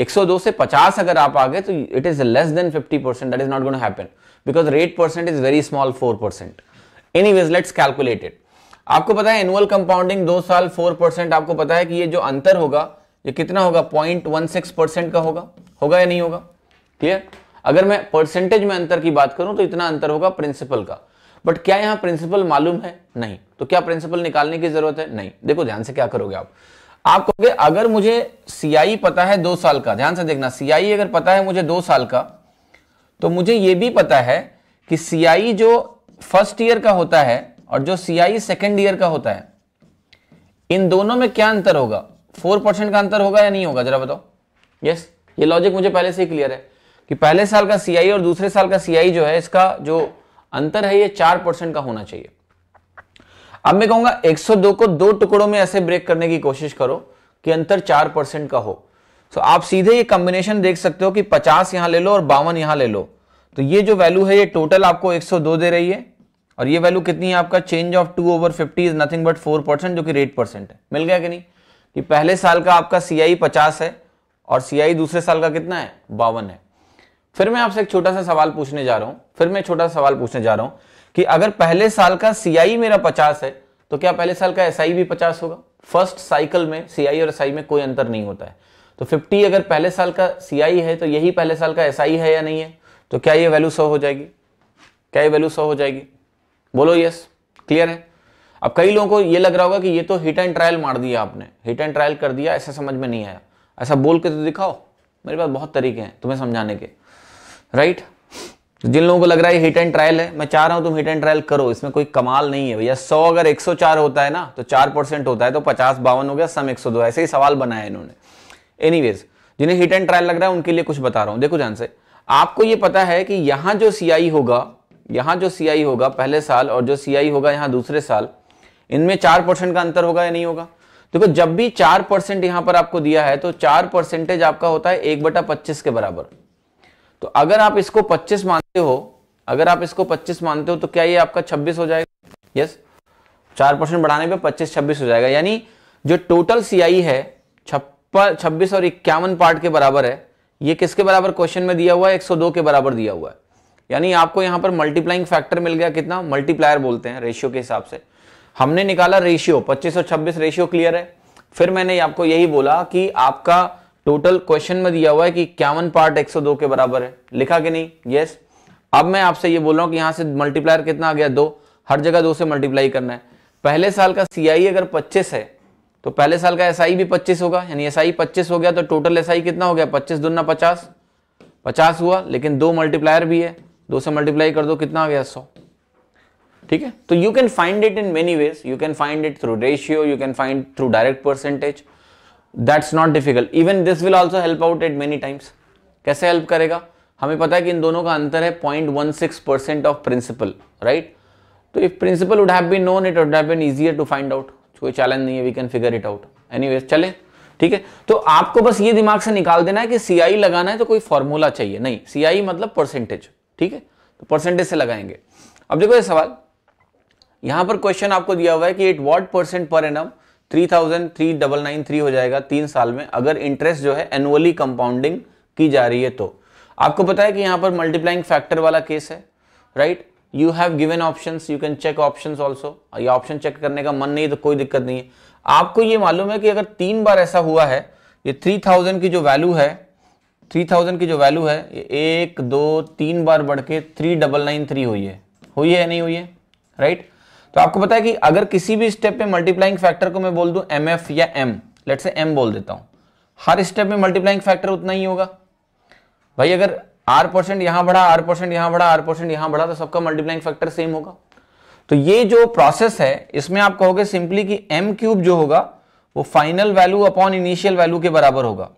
102 से 50 अगर आप आ गए तो it is less than 50 percent that is not gonna happen because rate percent is very small 4 percent anyways let's calculated आपको पता है एनुअल कंपाउंडिंग दो साल 4 परसेंट आपको पता है कि ये जो अंतर होगा ये कितना होगा पॉइंट वन सिक्स परसेंट का होगा होगा या नहीं होगा क्लियर अगर मैं परसेंटेज में अंतर की बात करूं तो इतना अंतर होगा प्रिंसिपल का बट क्या यहां प्रिंसिपल मालूम है नहीं तो क्या प्रिंसिपल निकालने की जरूरत है नहीं देखो ध्यान से क्या करोगे आप आप कहोगे अगर मुझे सीआई पता है दो साल का ध्यान से देखना सीआई अगर पता है मुझे दो साल का तो मुझे यह भी पता है कि सीआई जो फर्स्ट ईयर का होता है और जो सीआई सेकेंड ईयर का होता है इन दोनों में क्या अंतर होगा फोर परसेंट का अंतर होगा या नहीं होगा जरा बताओ यस ये लॉजिक मुझे पहले से ही क्लियर है कि पहले साल का सीआई और दूसरे साल का सीआई जो है इसका जो अंतर है ये चार परसेंट का होना चाहिए अब मैं कहूंगा 102 को दो टुकड़ों में ऐसे ब्रेक करने की कोशिश करो कि अंतर चार परसेंट का हो तो आप सीधे ये कॉम्बिनेशन देख सकते हो कि 50 यहां ले लो और बावन यहां ले लो तो ये जो वैल्यू है ये टोटल आपको 102 दे रही है और ये वैल्यू कितनी है आपका change of two over fifty is nothing but four percent जो कि एट परसेंट है मिल गया कि नहीं कि पहले साल का आपका सी आई पचास है और सी आई दूसरे साल का कितना है बावन है फिर मैं आपसे एक छोटा सा सवाल पूछने जा रहा हूं फिर मैं छोटा सा सवाल पूछने जा रहा हूं कि अगर पहले साल का सी आई मेरा पचास है तो क्या पहले साल का एस आई भी पचास होगा फर्स्ट साइकिल में सीआई और एस आई में कोई अंतर नहीं होता है तो फिफ्टी अगर पहले साल का सी आई है तो यही पहले साल का एस आई है या नहीं है तो क्या ये वैल्यू सौ हो जाएगी क्या ये वैल्यू सौ हो जाएगी बोलो यस क्लियर है अब कई लोगों को ये लग रहा होगा कि ये तो हिट एंड ट्रायल मार दिया आपने हिट एंड ट्रायल कर दिया ऐसा समझ में नहीं आया ऐसा बोल के तो दिखाओ मेरे पास बहुत तरीके हैं तुम्हें समझाने के राइट तो जिन लोगों को लग रहा है हिट एंड ट्रायल है मैं चाह रहा हूं तुम हिट एंड ट्रायल करो इसमें कोई कमाल नहीं है भैया सौ अगर एक सौ चार होता है ना तो चार परसेंट होता है तो पचास बावन हो गया सम एक सौ दो ऐसे ही सवाल बनाया इन्होंने एनीवेज जिन्हें हिट एंड ट्रायल लग रहा है उनके लिए कुछ बता रहा हूं देखो जान से आपको ये पता है कि यहां जो सीआई होगा यहां जो सीआई होगा पहले साल और जो सीआई होगा यहां दूसरे साल इनमें चार परसेंट का अंतर होगा या नहीं होगा देखो तो जब भी चार परसेंट यहां पर आपको दिया है तो चार परसेंटेज आपका होता है एक बटा पच्चीस के बराबर तो अगर आप इसको पच्चीस मानते हो अगर आप इसको पच्चीस मानते हो तो क्या ये आपका छब्बीस हो जाएगा यस चार परसेंट बढ़ाने पर पच्चीस छब्बीस हो जाएगा यानी जो टोटल सीआई है छप्पन छब्बीस और इक्यावन पार्ट के बराबर है ये किसके बराबर क्वेश्चन में दिया हुआ है 102 के बराबर दिया हुआ है यानी आपको यहां पर मल्टीप्लाइंग फैक्टर मिल गया कितना मल्टीप्लायर बोलते हैं रेशियो के हिसाब से हमने निकाला रेशियो पच्चीस और छब्बीस रेशियो क्लियर है फिर मैंने आपको यही बोला कि आपका टोटल क्वेश्चन में दिया हुआ है कि इक्यावन पार्ट 102 के बराबर है लिखा कि नहीं यस अब मैं आपसे ये बोल रहा हूं कि यहां से मल्टीप्लायर कितना आ गया दो हर जगह दो से मल्टीप्लाई करना है पहले साल का सी अगर पच्चीस है तो पहले साल का एस भी पच्चीस होगा यानी एस आई हो गया तो टोटल एस कितना हो गया पच्चीस दुना पचास पचास हुआ लेकिन दो मल्टीप्लायर भी है दो से मल्टीप्लाई कर दो कितना आ गया सौ ठीक है तो you can find it in many ways you can find it through ratio you can find through direct percentage that's not difficult even this will also help out at many times कैसे हेल्प करेगा हमें पता है कि इन दोनों का अंतर है point one six percent of principal right तो if principal would have been known it would have been easier to find out कोई चैलेंज नहीं है we can figure it out anyways चले ठीक है तो आपको बस ये दिमाग से निकाल देना है कि सी आई लगाना है तो कोई फॉर्मूला चाहिए नहीं सी आई मतलब परसेंटेज ठीक है तो परसेंटेज से लगाएंगे अब देखो ये सवाल यहां पर क्वेश्चन आपको दिया हुआ है कि at what percent per annum three thousand three double nine three हो जाएगा तीन साल में अगर इंटरेस्ट जो है एनुअली कंपाउंडिंग की जा रही है तो आपको पता है कि यहां पर मल्टीप्लाइंग फैक्टर वाला केस है right you have given option you can check option also ये ऑप्शन चेक करने का मन नहीं तो कोई दिक्कत नहीं है आपको ये मालूम है कि अगर तीन बार ऐसा हुआ है ये थ्री थाउजेंड की जो वैल्यू है थ्री थाउजेंड की जो वैल्यू है ये एक दो तीन बार बढ़ के थ्री डबल नाइन थ्री हुई है हुई है नहीं हुई है राइट तो आपको पता है कि अगर किसी भी स्टेप में मल्टीप्लाइंग फैक्टर को मैं बोल दू एम एफ या एम लेट से एम बोल देता हूं हर स्टेप में मल्टीप्लाइंग फैक्टर उतना ही होगा भाई अगर आर परसेंट यहां बढ़ा आर परसेंट यहां बढ़ा आर परसेंट यहां बढ़ा तो सबका मल्टीप्लाइंग फैक्टर सेम होगा तो ये जो प्रोसेस है इसमें आप कहोगे सिंपली कि एम क्यूब जो होगा वो final value upon initial value के बराबर होगा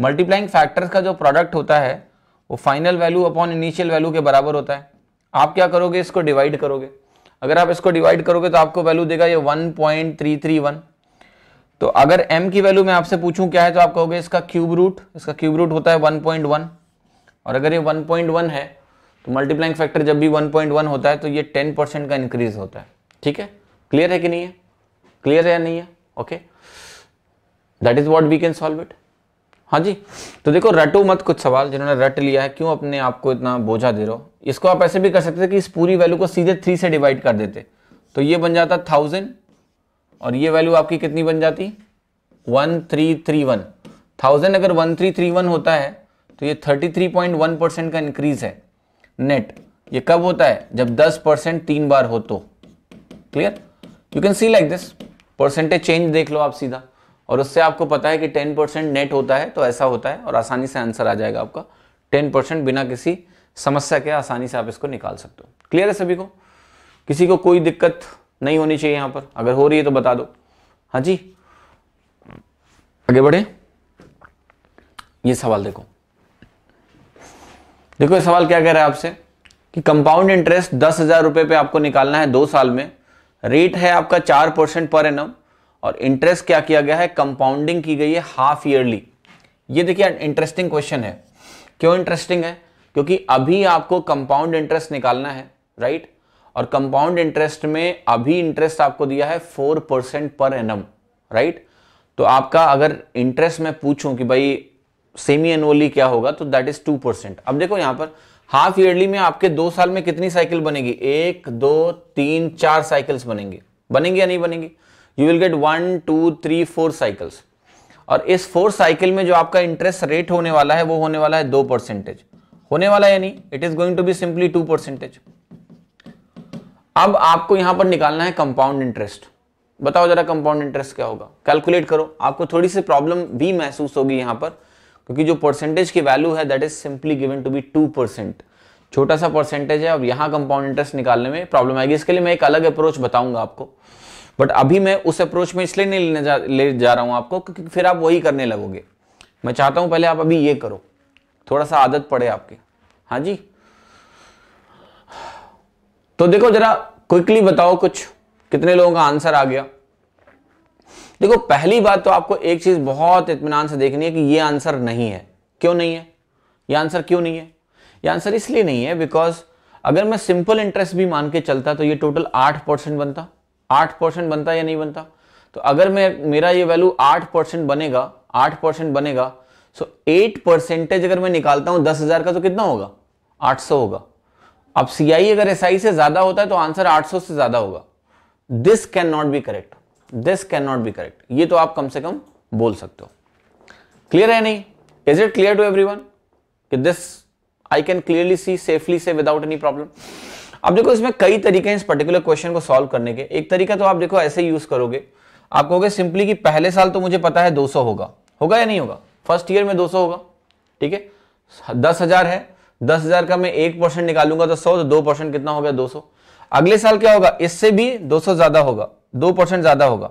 मल्टीप्लाइंग फैक्टर्स का जो प्रोडक्ट होता है वो final value upon initial value के बराबर होता है आप क्या करोगे इसको डिवाइड करोगे अगर आप इसको डिवाइड करोगे तो आपको वैल्यू देगा ये 1.331 तो अगर m की वैल्यू मैं आपसे पूछूं क्या है तो आप कहोगे इसका क्यूब रूट इसका क्यूब रूट होता है 1.1 और अगर ये 1.1 है तो मल्टीप्लाइंग फैक्टर जब भी 1.1 होता है तो ये 10 परसेंट का इंक्रीज होता है ठीक है क्लियर है कि नहीं है क्लियर है या नहीं है okay that is what we can solve it हाँ जी तो देखो रटो मत कुछ सवाल जिन्होंने रट लिया है क्यों अपने आप को इतना बोझा दे रहे हो इसको आप ऐसे भी कर सकते थे कि इस पूरी वैल्यू को सीधे थ्री से डिवाइड कर देते तो ये बन जाता थाउजेंड और ये वैल्यू आपकी कितनी बन जाती one three three one thousand अगर वन थ्री थ्री वन होता है तो ये thirty three point one percent का इंक्रीज है नेट ये कब होता है जब दस परसेंट तीन बार हो तो clear you can see like this percentage change देख लो आप सीधा और उससे आपको पता है कि टेन परसेंट नेट होता है तो ऐसा होता है और आसानी से आंसर आ जाएगा आपका टेन परसेंट बिना किसी समस्या के आसानी से आप इसको निकाल सकते हो क्लियर है सभी को किसी को कोई दिक्कत नहीं होनी चाहिए यहां पर अगर हो रही है तो बता दो हाँ जी आगे बढ़े ये सवाल देखो देखो ये सवाल क्या कह रहा है आपसे कि कंपाउंड इंटरेस्ट दस हजार रुपए पे आपको निकालना है दो साल में रेट है आपका चार परसेंट पर एनम और इंटरेस्ट क्या किया गया है कंपाउंडिंग की गई है हाफ ईयरली ये देखिए इंटरेस्टिंग क्वेश्चन है क्यों इंटरेस्टिंग है क्योंकि अभी आपको कंपाउंड इंटरेस्ट निकालना है राइट और कंपाउंड इंटरेस्ट में अभी इंटरेस्ट आपको दिया है four percent per annum right तो आपका अगर इंटरेस्ट मैं पूछूं कि भाई सेमी एनुअली क्या होगा तो दैट इज टू परसेंट अब देखो यहां पर हाफ ईयरली में आपके दो साल में कितनी साइकिल बनेगी एक दो तीन चार साइकिल्स बनेंगे बनेंगे या नहीं बनेंगी you will get one two three four cycles और इस फोर साइकिल में जो आपका इंटरेस्ट रेट होने वाला है वो होने वाला है दो परसेंटेज होने वाला यानी it is going to be simply two percentage अब आपको यहां पर निकालना है कंपाउंड इंटरेस्ट बताओ जरा कंपाउंड इंटरेस्ट क्या होगा कैलकुलेट करो आपको थोड़ी सी प्रॉब्लम भी महसूस होगी यहां पर क्योंकि जो परसेंटेज की वैल्यू है that is simply given to be two percent छोटा सा परसेंटेज है अब यहां कंपाउंड इंटरेस्ट निकालने में प्रॉब्लम आएगी इसके लिए मैं एक अलग अप्रोच बताऊंगा आपको बट अभी मैं उस अप्रोच में इसलिए नहीं लेने जा ले जा रहा हूँ आपको क्योंकि फिर आप वही करने लगोगे मैं चाहता हूँ पहले आप अभी ये करो थोड़ा सा आदत पड़े आपके हाँ जी तो देखो जरा क्विकली बताओ कुछ कितने लोगों का आंसर आ गया देखो पहली बात तो आपको एक चीज बहुत इतमान से देखनी है कि ये आंसर नहीं है क्यों नहीं है ये आंसर क्यों नहीं है ये आंसर इसलिए नहीं है बिकॉज अगर मैं सिंपल इंटरेस्ट भी मान के चलता तो ये टोटल आठ परसेंट बनता आठ परसेंट बनता या नहीं बनता तो अगर मैं मेरा ये वैल्यू आठ परसेंट बनेगा आठ परसेंट बनेगा सो एट परसेंटेज अगर मैं निकालता हूं दस हजार का तो कितना होगा आठ सौ होगा अब सी आई अगर एस आई से ज्यादा होता है तो आंसर आठ सौ से ज्यादा होगा this can not be correct this can not be correct ये तो आप कम से कम बोल सकते हो क्लियर है नहीं is it clear to every कि this I can clearly see safely से विदाउट एनी प्रॉब्लम अब देखो इसमें कई तरीके हैं इस पर्टिकुलर क्वेश्चन को सॉल्व करने के एक तरीका तो आप देखो ऐसे यूज करोगे आप कहोगे सिंपली कि पहले साल तो मुझे पता है 200 होगा होगा या नहीं होगा फर्स्ट ईयर में 200 होगा ठीक है दस हजार है दस हजार का मैं एक परसेंट निकालूंगा तो सौ तो दो परसेंट कितना हो गया दो सौ अगले साल क्या होगा इससे भी दो सौ ज्यादा होगा दो परसेंट ज्यादा होगा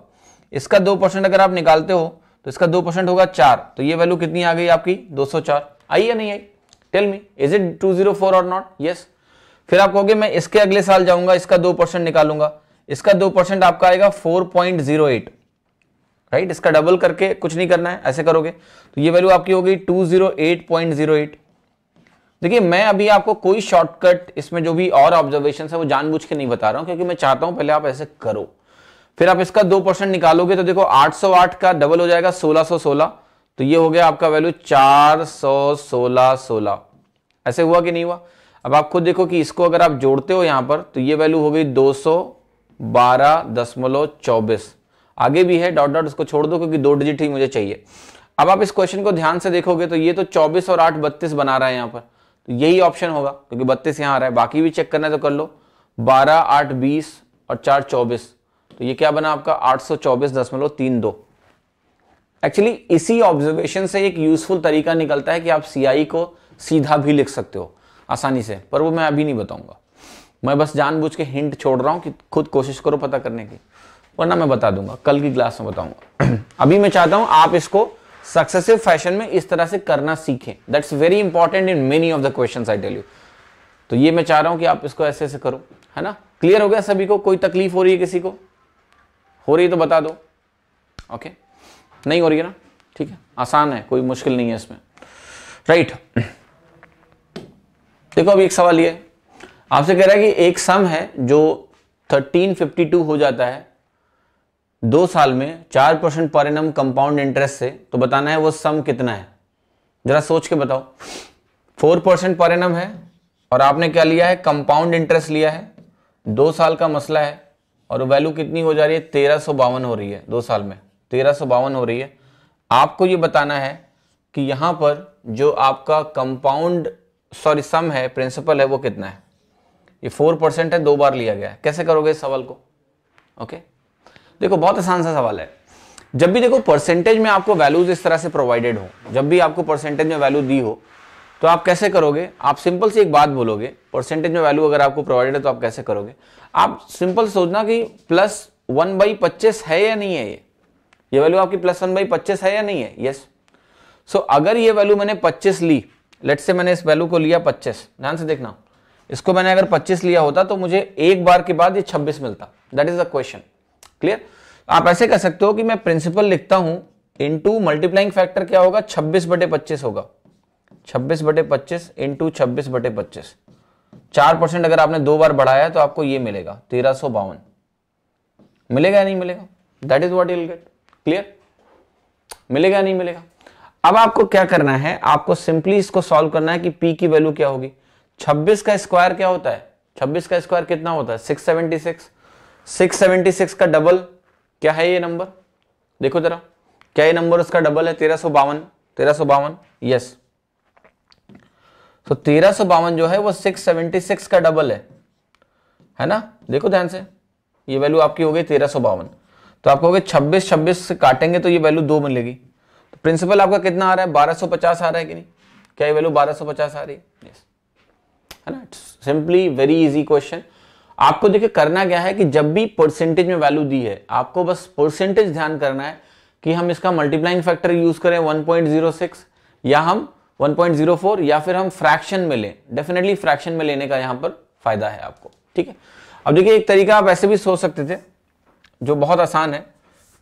इसका दो परसेंट अगर आप निकालते हो तो इसका दो परसेंट होगा चार तो ये वैल्यू कितनी आ गई आपकी दो सौ चार आई या नहीं आई tell me is it two zero four और नॉट यस फिर आप कहोगे मैं इसके अगले साल जाऊंगा इसका दो परसेंट निकालूंगा इसका दो परसेंट आपका आएगा four point zero eight right इसका डबल करके कुछ नहीं करना है ऐसे करोगे तो ये वैल्यू आपकी होगी two zero eight point zero eight देखिए मैं अभी आपको कोई शॉर्टकट इसमें जो भी और ऑब्जर्वेशन है वो जानबूझ के नहीं बता रहा हूं क्योंकि मैं चाहता हूं पहले आप ऐसे करो फिर आप इसका दो परसेंट निकालोगे तो देखो आठ का डबल हो जाएगा सोलह तो ये हो गया आपका वैल्यू सोलह सोलह ऐसे हुआ कि नहीं हुआ अब आप खुद देखो कि इसको अगर आप जोड़ते हो यहां पर तो ये वैल्यू हो गई दो सौ बारह चौबीस आगे भी है डॉट डॉट इसको छोड़ दो क्योंकि दो डिजिट ही मुझे चाहिए अब आप इस क्वेश्चन को ध्यान से देखोगे तो ये तो चौबीस और आठ बत्तीस बना रहा है यहां पर तो यही ऑप्शन होगा क्योंकि बत्तीस यहां आ रहा है बाकी भी चेक करना है तो कर लो बारह आठ बीस और चार चौबीस तो ये क्या बना आपका आठ सौ चौबीस दशमलव तीन दो एक्चुअली इसी ऑब्जर्वेशन से एक यूजफुल तरीका निकलता है कि आप सीआई को सीधा भी लिख सकते हो आसानी से पर वो मैं अभी नहीं बताऊंगा मैं बस जानबूझ के हिंट छोड़ रहा हूँ कि खुद कोशिश करो पता करने की वरना मैं बता दूंगा कल की क्लास में बताऊंगा अभी मैं चाहता हूँ आप इसको सक्सेसिव फैशन में इस तरह से करना सीखें that's very important in many of the question I tell you तो ये मैं चाह रहा हूँ कि आप इसको ऐसे ऐसे करो है ना क्लियर हो गया सभी को कोई तकलीफ हो रही है किसी को हो रही है तो बता दो ओके okay? नहीं हो रही है ना ठीक है आसान है कोई मुश्किल नहीं है इसमें राइट right. देखो अभी एक सवाल ये आपसे कह रहा है कि एक सम है जो 1352 हो जाता है दो साल में चार percent per annum compound interest से तो बताना है वो सम कितना है जरा सोच के बताओ फोर परसेंट पर एनम है और आपने क्या लिया है कंपाउंड इंटरेस्ट लिया है दो साल का मसला है और वैल्यू कितनी हो जा रही है तेरह सौ बावन हो रही है दो साल में तेरह सौ बावन हो रही है आपको ये बताना है कि यहां पर जो आपका कंपाउंड सॉरी सम है प्रिंसिपल है वो कितना है ये फोर परसेंट है दो बार लिया गया है कैसे करोगे इस सवाल को ओके देखो बहुत आसान सा सवाल है जब भी देखो परसेंटेज में आपको वैल्यूज इस तरह से प्रोवाइडेड हो जब भी आपको परसेंटेज में वैल्यू दी हो तो आप कैसे करोगे आप सिंपल से एक बात बोलोगे परसेंटेज में वैल्यू अगर आपको प्रोवाइडेड है तो आप कैसे करोगे आप सिंपल सोचना कि प्लस वन बाई पच्चीस है या नहीं है ये ये वैल्यू आपकी प्लस वन बाई पच्चीस है या नहीं है यस yes. सो so, अगर ये वैल्यू मैंने पच्चीस ली लेट से मैंने इस वैल्यू को लिया पच्चीस ध्यान से देखना इसको मैंने अगर पच्चीस लिया होता तो मुझे एक बार के बाद ये छब्बीस मिलता that is the question clear आप ऐसे कर सकते हो कि मैं प्रिंसिपल लिखता हूं इंटू मल्टीप्लाइंग फैक्टर क्या होगा छब्बीस बटे पच्चीस होगा छब्बीस बटे पच्चीस इंटू छब्बीस बटे पच्चीस चार परसेंट अगर आपने दो बार बढ़ाया तो आपको ये मिलेगा तेरह सौ बावन मिलेगा या नहीं मिलेगा that is what you'll get clear मिलेगा या नहीं मिलेगा अब आपको क्या करना है आपको सिंपली इसको सॉल्व करना है कि पी की वैल्यू क्या होगी 26 का स्क्वायर क्या होता है 26 का स्क्वायर कितना होता है 676 676 का डबल क्या है ये नंबर देखो जरा क्या ये नंबर उसका डबल है तेरह सो बावन तेरह सो बावन यस तो तेरह सो बावन जो है वो 676 का डबल है है ना देखो ध्यान से ये वैल्यू आपकी हो गई तेरह सो बावन तो आपको छब्बीस छब्बीस से काटेंगे तो ये वैल्यू दो मिलेगी प्रिंसिपल आपका कितना आ रहा है 1250 आ रहा है कि नहीं क्या ये वैल्यू 1250 आ रही है है ना सिंपली वेरी इजी क्वेश्चन आपको देखिए करना क्या है कि जब भी परसेंटेज में वैल्यू दी है आपको बस परसेंटेज ध्यान करना है कि हम इसका मल्टीप्लाइंग फैक्टर यूज करें 1.06 या हम 1.04 या फिर हम फ्रैक्शन में लें डेफिनेटली फ्रैक्शन में लेने का यहां पर फायदा है आपको ठीक है अब देखिए एक तरीका आप ऐसे भी सोच सकते थे जो बहुत आसान है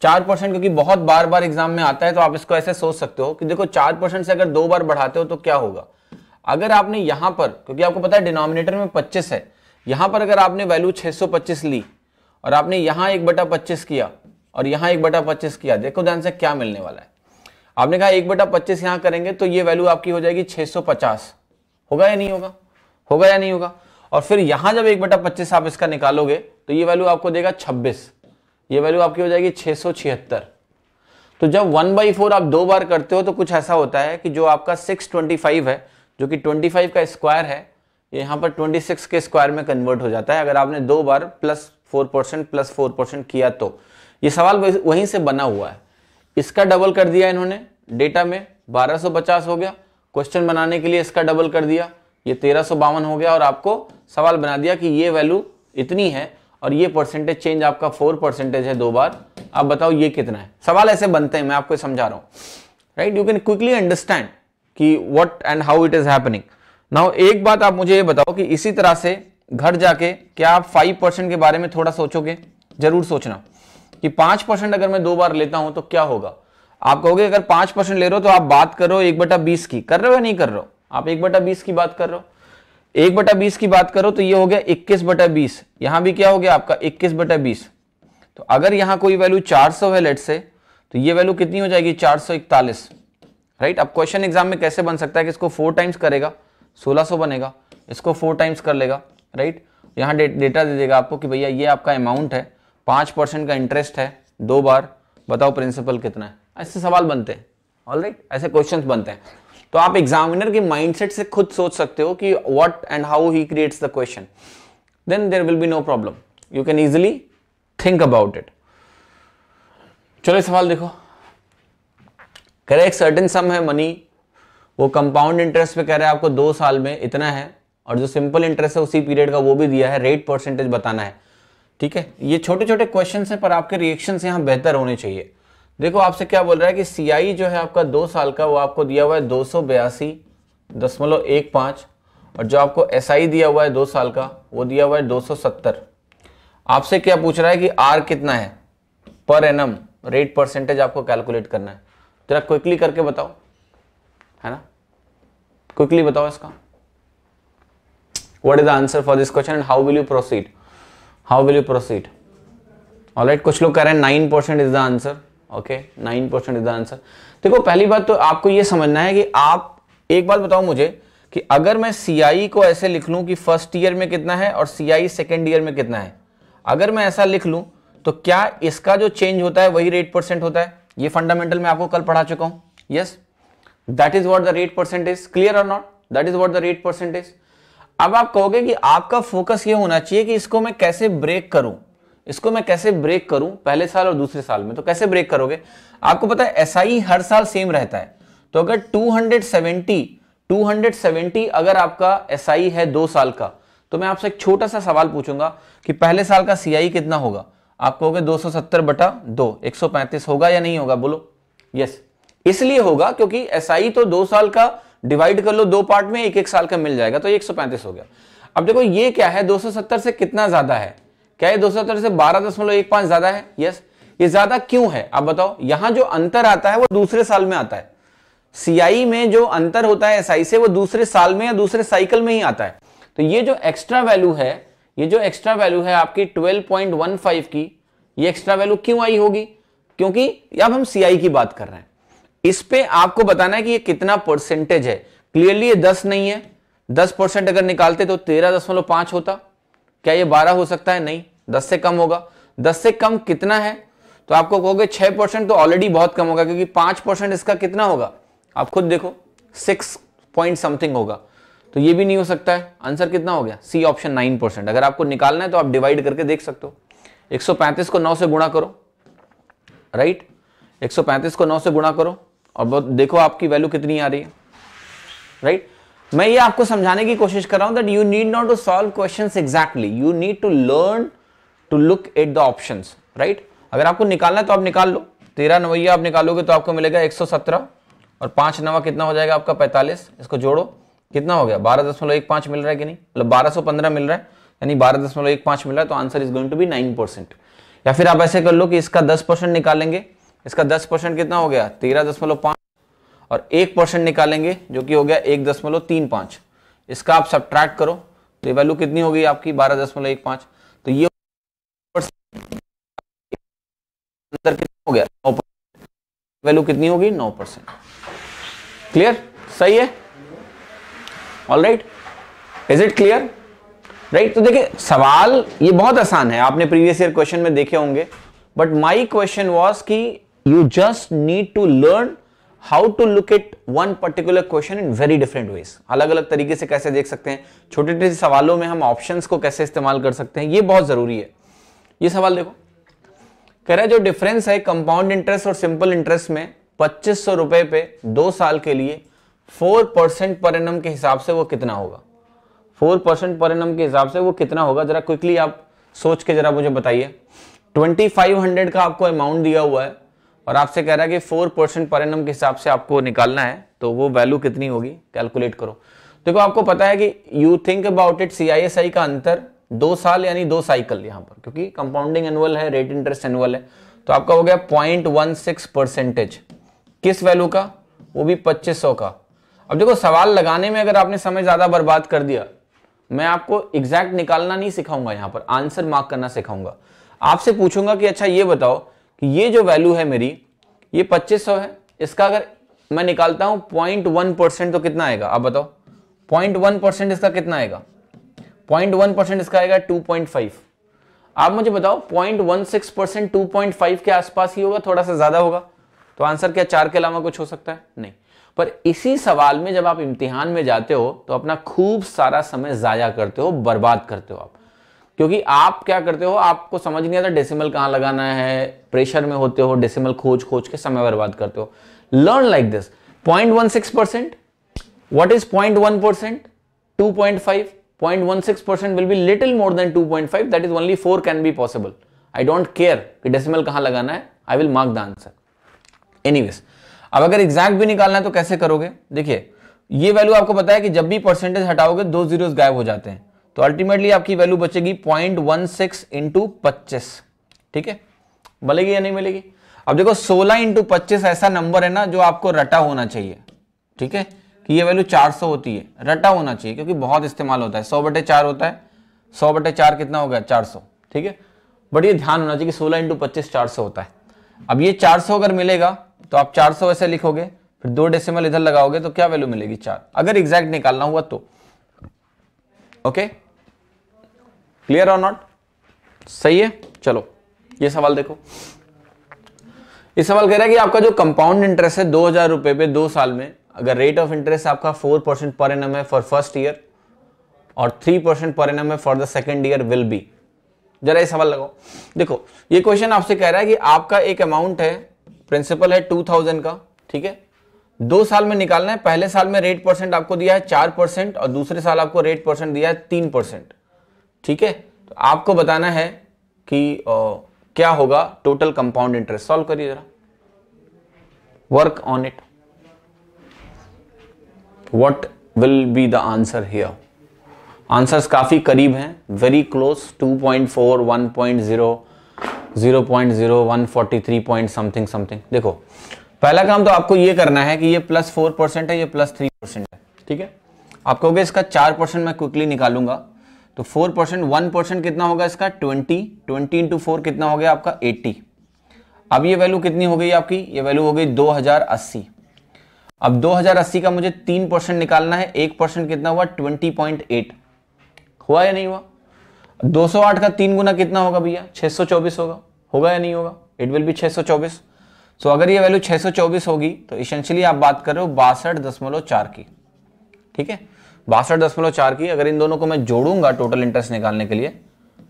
चार परसेंट क्योंकि बहुत बार बार एग्जाम में आता है तो आप इसको ऐसे सोच सकते हो कि देखो चार परसेंट से अगर दो बार बढ़ाते हो तो क्या होगा अगर आपने यहां पर क्योंकि आपको पता है डिनोमिनेटर में पच्चीस है यहां पर अगर आपने वैल्यू पच्चीस ली और आपने यहां एक बटा पच्चीस किया और यहां एक बटा पच्चीस किया देखो ध्यान से क्या मिलने वाला है आपने कहा एक बटा पच्चीस यहां करेंगे तो ये वैल्यू आपकी हो जाएगी 650 होगा या नहीं होगा होगा या नहीं होगा और फिर यहां जब एक बटा पच्चीस आप इसका निकालोगे तो ये वैल्यू आपको देगा छब्बीस ये वैल्यू आपकी हो जाएगी छः सौ छिहत्तर तो जब वन बाई फोर आप दो बार करते हो तो कुछ ऐसा होता है कि जो आपका सिक्स ट्वेंटी फाइव है जो कि ट्वेंटी फाइव का स्क्वायर है ये यहाँ पर ट्वेंटी सिक्स के स्क्वायर में कन्वर्ट हो जाता है अगर आपने दो बार plus four percent plus four percent किया तो ये सवाल वहीं से बना हुआ है इसका डबल कर दिया इन्होंने डेटा में 1250 हो गया क्वेश्चन बनाने के लिए इसका डबल कर दिया ये तेरह हो गया और आपको सवाल बना दिया कि ये वैल्यू इतनी है और ये परसेंटेज चेंज आपका फोर परसेंटेज है दो बार आप बताओ ये कितना है सवाल ऐसे बनते हैं मैं आपको समझा रहा हूं right you can quickly understand कि what and how it is happening now एक बात आप मुझे ये बताओ कि इसी तरह से घर जाके क्या आप फाइव परसेंट के बारे में थोड़ा सोचोगे जरूर सोचना कि पांच परसेंट अगर मैं दो बार लेता हूं तो क्या होगा आप कहोगे अगर पांच परसेंट ले रहे हो तो आप बात करो एक बटा बीस की कर रहे हो या नहीं कर रहे हो आप एक बटा बीस की बात कर रहे हो एक बटा बीस की बात करो तो ये हो गया इक्कीस बटा बीस यहां भी क्या हो गया आपका इक्कीस बटा बीस तो अगर यहां कोई वैल्यू चार सौ है लेट से तो ये वैल्यू कितनी हो जाएगी चार सौ इकतालीस राइट अब क्वेश्चन एग्जाम में कैसे बन सकता है कि इसको फोर टाइम्स करेगा सोलह सौ बनेगा इसको फोर टाइम्स कर लेगा राइट यहाँ डेटा दे देगा आपको कि भैया ये आपका अमाउंट है पांच परसेंट का इंटरेस्ट है दो बार बताओ प्रिंसिपल कितना है ऐसे सवाल बनते हैं ऑल ऐसे क्वेश्चन बनते हैं तो आप एग्जामिनर के माइंडसेट से खुद सोच सकते हो कि what and how he creates the question then there will be no problem you can easily think about it चलो सवाल देखो कह एक सर्टेन सम है मनी वो कंपाउंड इंटरेस्ट पे कह रहे हैं आपको दो साल में इतना है और जो सिंपल इंटरेस्ट है उसी पीरियड का वो भी दिया है रेट परसेंटेज बताना है ठीक है ये छोटे छोटे क्वेश्चन हैं पर आपके रिएक्शन यहाँ बेहतर होने चाहिए देखो आपसे क्या बोल रहा है कि सीआई जो है आपका दो साल का वो आपको दिया हुआ है दो सौ बयासी दशमलव एक पाँच और जो आपको एस SI दिया हुआ है दो साल का वो दिया हुआ है दो सौ सत्तर आपसे क्या पूछ रहा है कि आर कितना है पर एनम रेट परसेंटेज आपको कैलकुलेट करना है जरा क्विकली करके बताओ है ना क्विकली बताओ इसका what is the answer for this question how how will you proceed how will you proceed all right kuch log kar rahe hain is the answer okay nine percent is answer देखो पहली बात तो आपको यह समझना है कि आप एक बात बताओ मुझे कि अगर मैं सी e को ऐसे लिख लू कि फर्स्ट ईयर में कितना है और सी आई सेकेंड ईयर में कितना है अगर मैं ऐसा लिख लू तो क्या इसका जो चेंज होता है वही रेट परसेंट होता है ये फंडामेंटल मैं आपको कल पढ़ा चुका हूं yes that is what the rate percent is clear और not that is what the rate percent is अब आप कहोगे कि आपका फोकस ये होना चाहिए कि इसको मैं कैसे ब्रेक करूं इसको मैं कैसे ब्रेक करूं पहले साल और दूसरे साल में तो कैसे ब्रेक करोगे आपको पता है एसआई हर साल सेम रहता है तो अगर 270 270 अगर आपका एसआई है दो साल का तो मैं आपसे एक छोटा सा सवाल पूछूंगा कि पहले साल का सीआई कितना होगा आप कहोगे दो बटा दो 135 होगा या नहीं होगा बोलो यस इसलिए होगा क्योंकि एसआई तो दो साल का डिवाइड कर लो दो पार्ट में एक एक साल का मिल जाएगा तो एक हो गया अब देखो ये क्या है 270 से कितना ज्यादा है क्या ये दो सौ सत्तर से बारह दशमलव एक पांच ज्यादा है यस ये ज्यादा क्यों है आप बताओ यहां जो अंतर आता है वो दूसरे साल में आता है सीआई e में जो अंतर होता है एसआई e से वो दूसरे साल में या दूसरे साइकिल में ही आता है तो ये जो एक्स्ट्रा वैल्यू है ये जो एक्स्ट्रा वैल्यू है आपकी 12.15 की ये एक्स्ट्रा वैल्यू क्यों आई होगी क्योंकि अब हम सीआई e की बात कर रहे हैं इस पे आपको बताना है कि ये कितना परसेंटेज है क्लियरली ये दस नहीं है दस परसेंट अगर निकालते तो तेरह दशमलव पांच होता क्या ये बारह हो सकता है नहीं दस से कम होगा दस से कम कितना है तो आपको कहोगे छह परसेंट तो ऑलरेडी बहुत कम होगा क्योंकि पांच परसेंट इसका कितना होगा आप खुद देखो सिक्स पॉइंट समथिंग होगा तो ये भी नहीं हो सकता है आंसर कितना हो गया सी ऑप्शन नाइन परसेंट अगर आपको निकालना है तो आप डिवाइड करके देख सकते हो पैंतीस को नौ से गुणा करो राइट पैंतीस को नौ से गुणा करो और देखो आपकी वैल्यू कितनी आ रही है राइट मैं ये आपको समझाने की कोशिश कर रहा हूं that you need not to solve question exactly you need to learn to look at the options right अगर आपको निकालना है तो आप निकाल लो तेरह नवैया आप निकालोगे तो आपको मिलेगा एक सौ सत्रह और पांच नवा कितना हो जाएगा आपका पैंतालीस इसको जोड़ो कितना हो गया बारह दशमलव एक पांच मिल रहा है कि नहीं मतलब बारह सौ पंद्रह मिल रहा है यानी बारह दशमलव एक पांच मिल रहा है तो answer is going to be nine percent या फिर आप ऐसे कर लो कि इसका दस परसेंट निकालेंगे इसका दस परसेंट कितना हो गया तेरह दशमलव पांच और एक परसेंट निकालेंगे जो कि हो गया एक दशमलव तीन पांच इसका आप सब करो तो वैल्यू कितनी हो गई आपकी बारह दशमलव एक पांच तो ये अंदर कितना हो गया नौ परसेंट वैल्यू कितनी होगी नौ परसेंट क्लियर सही है all right is it clear right तो देखिए सवाल ये बहुत आसान है आपने प्रीवियस ईयर क्वेश्चन में देखे होंगे बट माई क्वेश्चन वॉज कि you just need to learn how to look it one particular question in very different ways अलग अलग तरीके से कैसे देख सकते हैं छोटे छोटे सवालों में हम ऑप्शन को कैसे इस्तेमाल कर सकते हैं ये बहुत ज़रूरी है ये सवाल देखो कह रहा है जो डिफरेंस है कंपाउंड इंटरेस्ट और सिंपल इंटरेस्ट में पच्चीस सौ रुपए पे दो साल के लिए फोर परसेंट पर एनम के हिसाब से वो कितना होगा फोर परसेंट पर एनम के हिसाब से वो कितना होगा जरा क्विकली आप सोच के जरा मुझे बताइए ट्वेंटी फाइव हंड्रेड का आपको अमाउंट दिया हुआ है और आपसे कह रहा है कि फोर परसेंट पर एनम के हिसाब से आपको निकालना है तो वो वैल्यू कितनी होगी कैलकुलेट करो देखो आपको पता है कि you think about it C का अंतर दो साल यानी दो साइकिल यहां पर क्योंकि कंपाउंडिंग एनुअल है रेट इंटरेस्ट एनुअल है तो आपका हो गया पॉइंट वन सिक्स परसेंटेज किस वैल्यू का वो भी पच्चीस सौ का अब देखो सवाल लगाने में अगर आपने समय ज्यादा बर्बाद कर दिया मैं आपको एग्जैक्ट निकालना नहीं सिखाऊंगा यहां पर आंसर मार्क करना सिखाऊंगा आपसे पूछूंगा कि अच्छा ये बताओ कि ये जो वैल्यू है मेरी ये पच्चीस सौ है इसका अगर मैं निकालता हूं पॉइंट वन परसेंट तो कितना आएगा आप बताओ पॉइंट वन परसेंट इसका कितना आएगा पॉइंट वन परसेंट इसका आएगा टू पॉइंट फाइव आप मुझे बताओ point one six percent two point five के आसपास ही होगा थोड़ा सा ज्यादा होगा तो आंसर क्या चार के अलावा कुछ हो सकता है नहीं पर इसी सवाल में जब आप इम्तिहान में जाते हो तो अपना खूब सारा समय जाया करते हो बर्बाद करते हो आप क्योंकि आप क्या करते हो आपको समझ नहीं आता डेसिमल कहां लगाना है प्रेशर में होते हो डेसिमल खोज खोज के समय बर्बाद करते हो learn like this point one six percent what is point one percent two point five point one six percent will be little more than two point five that is only four can be possible I don't care कि डेसिमल कहां लगाना है I will mark the answer anyways अब अगर एग्जैक्ट भी निकालना है तो कैसे करोगे देखिए ये वैल्यू आपको पता है कि जब भी परसेंटेज हटाओगे दो जीरोस गायब हो जाते हैं तो अल्टीमेटली आपकी वैल्यू बचेगी पॉइंट वन सिक्स इंटू पच्चीस ठीक है मिलेगी या नहीं मिलेगी अब देखो सोलह इंटू पच्चीस ऐसा नंबर है ना जो आपको रटा होना चाहिए ठीक है कि ये वैल्यू चार सौ होती है रटा होना चाहिए क्योंकि बहुत इस्तेमाल होता है सौ बटे चार होता है सौ बटे चार कितना हो गया चार सौ ठीक है बट ये ध्यान होना चाहिए कि सोलह इंटू पच्चीस चार सौ होता है अब ये चार सौ अगर मिलेगा तो आप चार सौ ऐसे लिखोगे फिर दो डेसिमल इधर लगाओगे तो क्या वैल्यू मिलेगी चार अगर एग्जैक्ट निकालना हुआ तो ओके okay? क्लियर और नॉट सही है चलो ये सवाल देखो ये सवाल कह रहा है कि आपका जो कंपाउंड इंटरेस्ट है दो हजार रुपए पे दो साल में अगर रेट ऑफ इंटरेस्ट आपका फोर परसेंट पर एन है फॉर फर्स्ट ईयर और थ्री परसेंट पर एन है for the second year will be जरा ये सवाल लगाओ देखो ये क्वेश्चन आपसे कह रहा है कि आपका एक अमाउंट है प्रिंसिपल है टू थाउजेंड का ठीक है दो साल में निकालना है पहले साल में रेट परसेंट आपको दिया है चार परसेंट और दूसरे साल आपको रेट परसेंट दिया है तीन परसेंट ठीक है तो आपको बताना है कि आ, क्या होगा टोटल कंपाउंड इंटरेस्ट सॉल्व करिए जरा work on it what will be the answer here answers काफ़ी करीब हैं very close 2.4, 1.0, 0.0, point something something देखो पहला काम तो आपको ये करना है कि ये प्लस फोर परसेंट है ये प्लस थ्री परसेंट है ठीक है आप कहोगे इसका चार परसेंट मैं क्विकली निकालूंगा तो फोर परसेंट वन परसेंट कितना होगा इसका ट्वेंटी ट्वेंटी इंटू फोर कितना हो गया आपका एट्टी अब ये वैल्यू कितनी हो गई आपकी ये वैल्यू हो गई दो हजार अस्सी अब दो हजार अस्सी का मुझे तीन परसेंट निकालना है एक परसेंट कितना हुआ ट्वेंटी पॉइंट एट हुआ या नहीं हुआ 208 का तीन गुना कितना होगा भैया 624 होगा होगा या नहीं होगा it will be 624 so so, अगर ये वैल्यू 624 होगी तो इसेंशियली आप बात कर रहे हो बासठ दशमलव चार की ठीक है बासठ दशमलव चार की अगर इन दोनों को मैं जोड़ूंगा टोटल इंटरेस्ट निकालने के लिए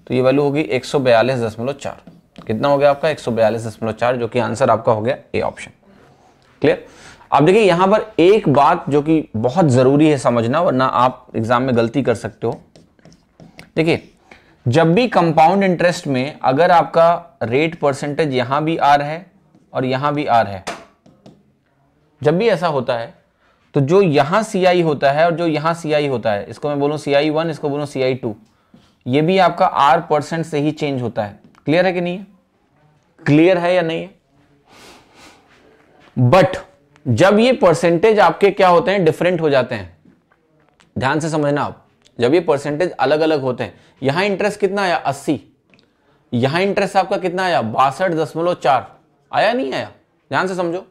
तो ये वैल्यू होगी एक सौ बयालीस दशमलव चार कितना हो गया आपका एक सौ बयालीस दशमलव चार जो कि आंसर आपका हो गया ए ऑप्शन क्लियर अब देखिए यहां पर एक बात जो कि बहुत ज़रूरी है समझना वरना आप एग्ज़ाम में गलती कर सकते हो देखिए जब भी कंपाउंड इंटरेस्ट में अगर आपका रेट परसेंटेज यहां भी आर है और यहां भी आर है जब भी ऐसा होता है तो जो यहां सी आई होता है और जो यहां सी आई होता है इसको मैं बोलूं सी वन इसको बोलूं सी आई टू ये भी आपका आर परसेंट से ही चेंज होता है क्लियर है कि नहीं है क्लियर है या नहीं है बट जब ये परसेंटेज आपके क्या होते हैं डिफरेंट हो जाते हैं ध्यान से समझना आप जब ये परसेंटेज अलग अलग होते हैं यहां इंटरेस्ट कितना आया अस्सी यहां इंटरेस्ट आपका कितना आया बासठ दशमलव चार आया नहीं आया ध्यान से समझो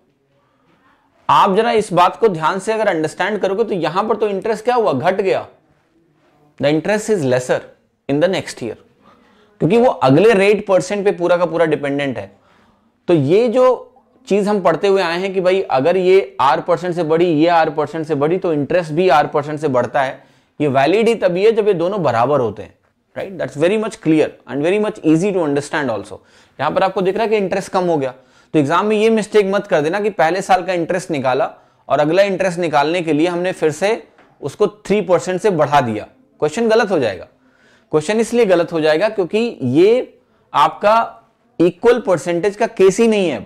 आप जरा इस बात को ध्यान से अगर अंडरस्टैंड करोगे तो यहां पर तो इंटरेस्ट क्या हुआ घट गया the interest is lesser in the next year क्योंकि वो अगले रेट परसेंट पे पूरा का पूरा डिपेंडेंट है तो ये जो चीज हम पढ़ते हुए आए हैं कि भाई अगर ये आर परसेंट से बढ़ी ये आर परसेंट से बढ़ी तो इंटरेस्ट भी आर परसेंट से बढ़ता है ये वैलिड ही तभी है जब ये दोनों बराबर होते हैं right that's very much clear and very much easy to understand also यहां पर आपको दिख रहा है कि इंटरेस्ट कम हो गया तो एग्जाम में ये मिस्टेक मत कर देना कि पहले साल का इंटरेस्ट निकाला और अगला इंटरेस्ट निकालने के लिए हमने फिर से उसको थ्री परसेंट से बढ़ा दिया क्वेश्चन गलत हो जाएगा क्वेश्चन इसलिए गलत हो जाएगा क्योंकि ये आपका इक्वल परसेंटेज का केस ही नहीं है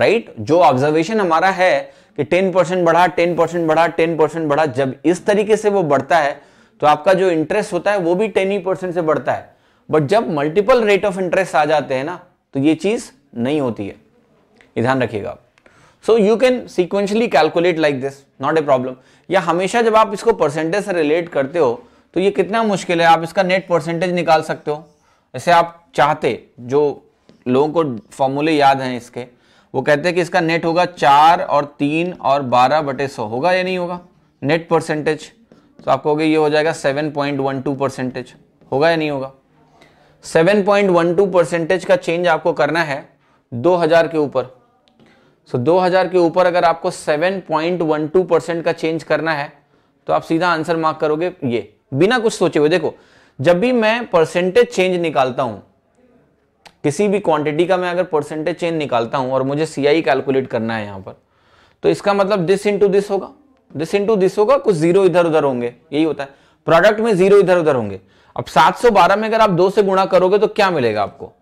राइट right? जो ऑब्जर्वेशन हमारा है कि टेन परसेंट बढ़ा टेन परसेंट बढ़ा टेन परसेंट बढ़ा जब इस तरीके से वो बढ़ता है तो आपका जो इंटरेस्ट होता है वो भी टेन ही परसेंट से बढ़ता है बट जब मल्टीपल रेट ऑफ इंटरेस्ट आ जाते हैं ना तो ये चीज नहीं होती है ये ध्यान रखिएगा आप so you can sequentially calculate like this not a problem या हमेशा जब आप इसको परसेंटेज से रिलेट करते हो तो ये कितना मुश्किल है आप इसका नेट परसेंटेज निकाल सकते हो ऐसे आप चाहते जो लोगों को फॉर्मूले याद हैं इसके वो कहते हैं कि इसका नेट होगा चार और तीन और बारह बटे सौ होगा या नहीं होगा नेट परसेंटेज तो आप कहोगे ये हो जाएगा seven point one two percentage होगा या नहीं होगा seven point one two percentage का चेंज आपको करना है 2000 के ऊपर सो so, 2000 के ऊपर अगर आपको 7.12 परसेंट का चेंज करना है तो आप सीधा आंसर मार्क करोगे ये बिना कुछ सोचे हुए देखो जब भी मैं परसेंटेज चेंज निकालता हूं किसी भी क्वांटिटी का मैं अगर परसेंटेज चेंज निकालता हूं और मुझे सीआई कैलकुलेट करना है यहां पर तो इसका मतलब दिस इंटू दिस होगा दिस इंटू दिस होगा कुछ जीरो इधर उधर होंगे यही होता है प्रोडक्ट में जीरो इधर उधर होंगे अब 712 में अगर आप दो से गुणा करोगे तो क्या मिलेगा आपको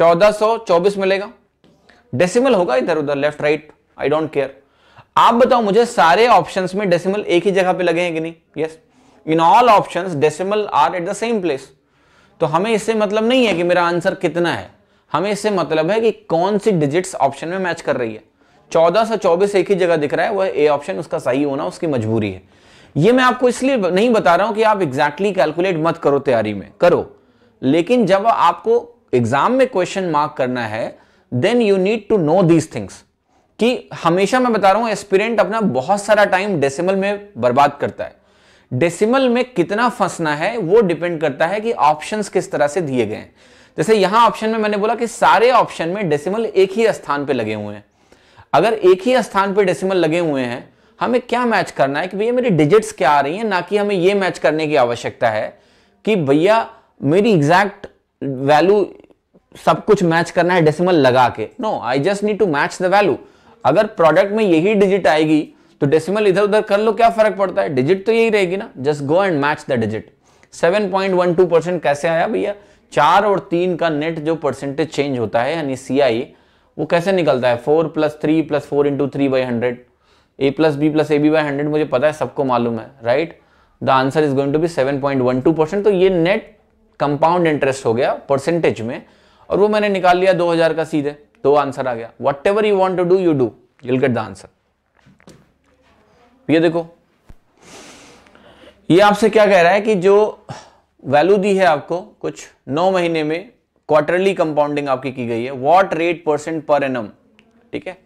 1424 मिलेगा डेसिमल होगा इधर उधर left right I don't care आप बताओ मुझे सारे ऑप्शंस में डेसिमल एक ही जगह पे लगे हैं कि नहीं yes in all options decimal are at the same place तो हमें इससे मतलब नहीं है कि मेरा आंसर कितना है हमें इससे मतलब है कि कौन सी डिजिट्स ऑप्शन में मैच कर रही है चौदह सौ चौबीस एक ही जगह दिख रहा है वह ए ऑप्शन उसका सही होना उसकी मजबूरी है ये मैं आपको इसलिए नहीं बता रहा हूं कि आप एग्जैक्टली exactly कैलकुलेट मत करो तैयारी में करो लेकिन जब आपको एग्जाम में क्वेश्चन मार्क करना है then you need to know these things कि हमेशा मैं बता रहा हूं एस्पिरेंट अपना बहुत सारा टाइम डेसिमल में बर्बाद करता है डेसिमल में कितना फंसना है वो डिपेंड करता है कि ऑप्शंस किस तरह से दिए गए हैं जैसे यहां ऑप्शन में मैंने बोला कि सारे ऑप्शन में डेसिमल एक ही स्थान पर लगे हुए हैं अगर एक ही स्थान पर डेसिमल लगे हुए हैं हमें क्या मैच करना है कि भैया मेरी डिजिट्स क्या आ रही हैं ना कि हमें यह मैच करने की आवश्यकता है कि भैया मेरी एग्जैक्ट वैल्यू सब कुछ मैच करना है डेसिमल लगा के no I just need to match the value अगर प्रोडक्ट में यही डिजिट आएगी तो डेसिमल इधर उधर कर लो क्या फर्क पड़ता है डिजिट तो यही रहेगी ना just go and match the digit 7.12 percent कैसे आया भैया चार और तीन का नेट जो परसेंटेज चेंज होता है यानी सी वो कैसे निकलता है four plus three plus four into three by hundred A plus B plus A B by hundred मुझे पता है सबको मालूम है right the answer is going to be seven point one two percent तो ये नेट कंपाउंड इंटरेस्ट हो गया परसेंटेज में और वो मैंने निकाल लिया 2000 का सीधे तो आंसर आ गया whatever you want to do you do you'll get the answer ये देखो ये आपसे क्या कह रहा है कि जो वैल्यू दी है आपको कुछ नौ महीने में क्वार्टरली कंपाउंडिंग आपकी की गई है वॉट रेट परसेंट पर एन ठीक है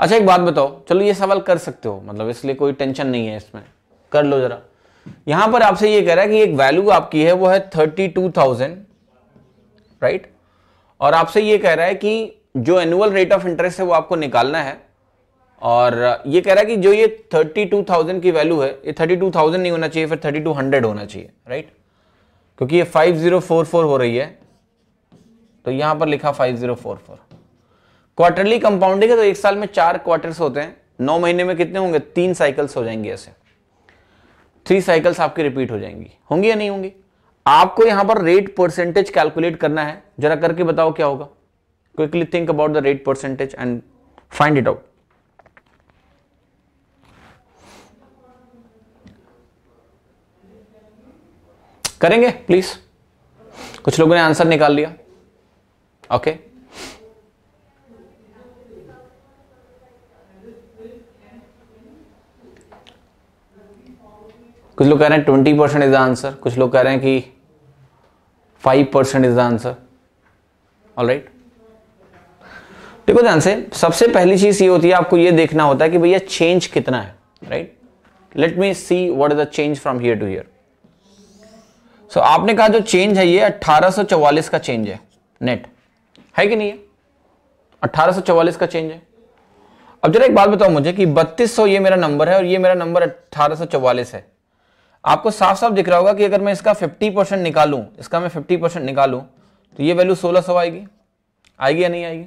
अच्छा एक बात बताओ चलो ये सवाल कर सकते हो मतलब इसलिए कोई टेंशन नहीं है इसमें कर लो जरा यहां पर आपसे ये कह रहा है कि एक वैल्यू आपकी है वो है थर्टी टू थाउजेंड राइट और आपसे ये कह रहा है कि जो एनुअल रेट ऑफ इंटरेस्ट है वो आपको निकालना है और ये कह रहा है कि जो ये 32,000 की वैल्यू है ये 32,000 नहीं होना चाहिए फिर 3200 होना चाहिए राइट क्योंकि ये 5044 हो रही है तो यहां पर लिखा 5044 क्वार्टरली कंपाउंडिंग है तो एक साल में चार क्वार्टर्स होते हैं नौ महीने में कितने होंगे तीन साइकिल्स हो जाएंगे ऐसे थ्री साइकिल्स आपकी रिपीट हो जाएंगी होंगी या नहीं होंगी आपको यहां पर रेट परसेंटेज कैलकुलेट करना है जरा करके बताओ क्या होगा quickly think about the rate percentage and find it out करेंगे प्लीज कुछ लोगों ने आंसर निकाल लिया ओके okay. कुछ लोग कह रहे हैं twenty percent is the answer कुछ लोग कह रहे हैं कि five percent is the answer all right देखो ध्यान से सबसे पहली चीज ये होती है आपको ये देखना होता है कि भैया चेंज कितना है right let me see what is the change from here to here so आपने कहा जो चेंज है ये 1844 का चेंज है नेट है कि नहीं है अट्ठारह का चेंज है अब जरा एक बात बताओ मुझे कि 3200 ये मेरा नंबर है और ये मेरा नंबर अट्ठारह है आपको साफ साफ दिख रहा होगा कि अगर मैं इसका 50 परसेंट निकालूँ इसका मैं 50 परसेंट निकालूँ तो ये वैल्यू 1600 आएगी आएगी या नहीं आएगी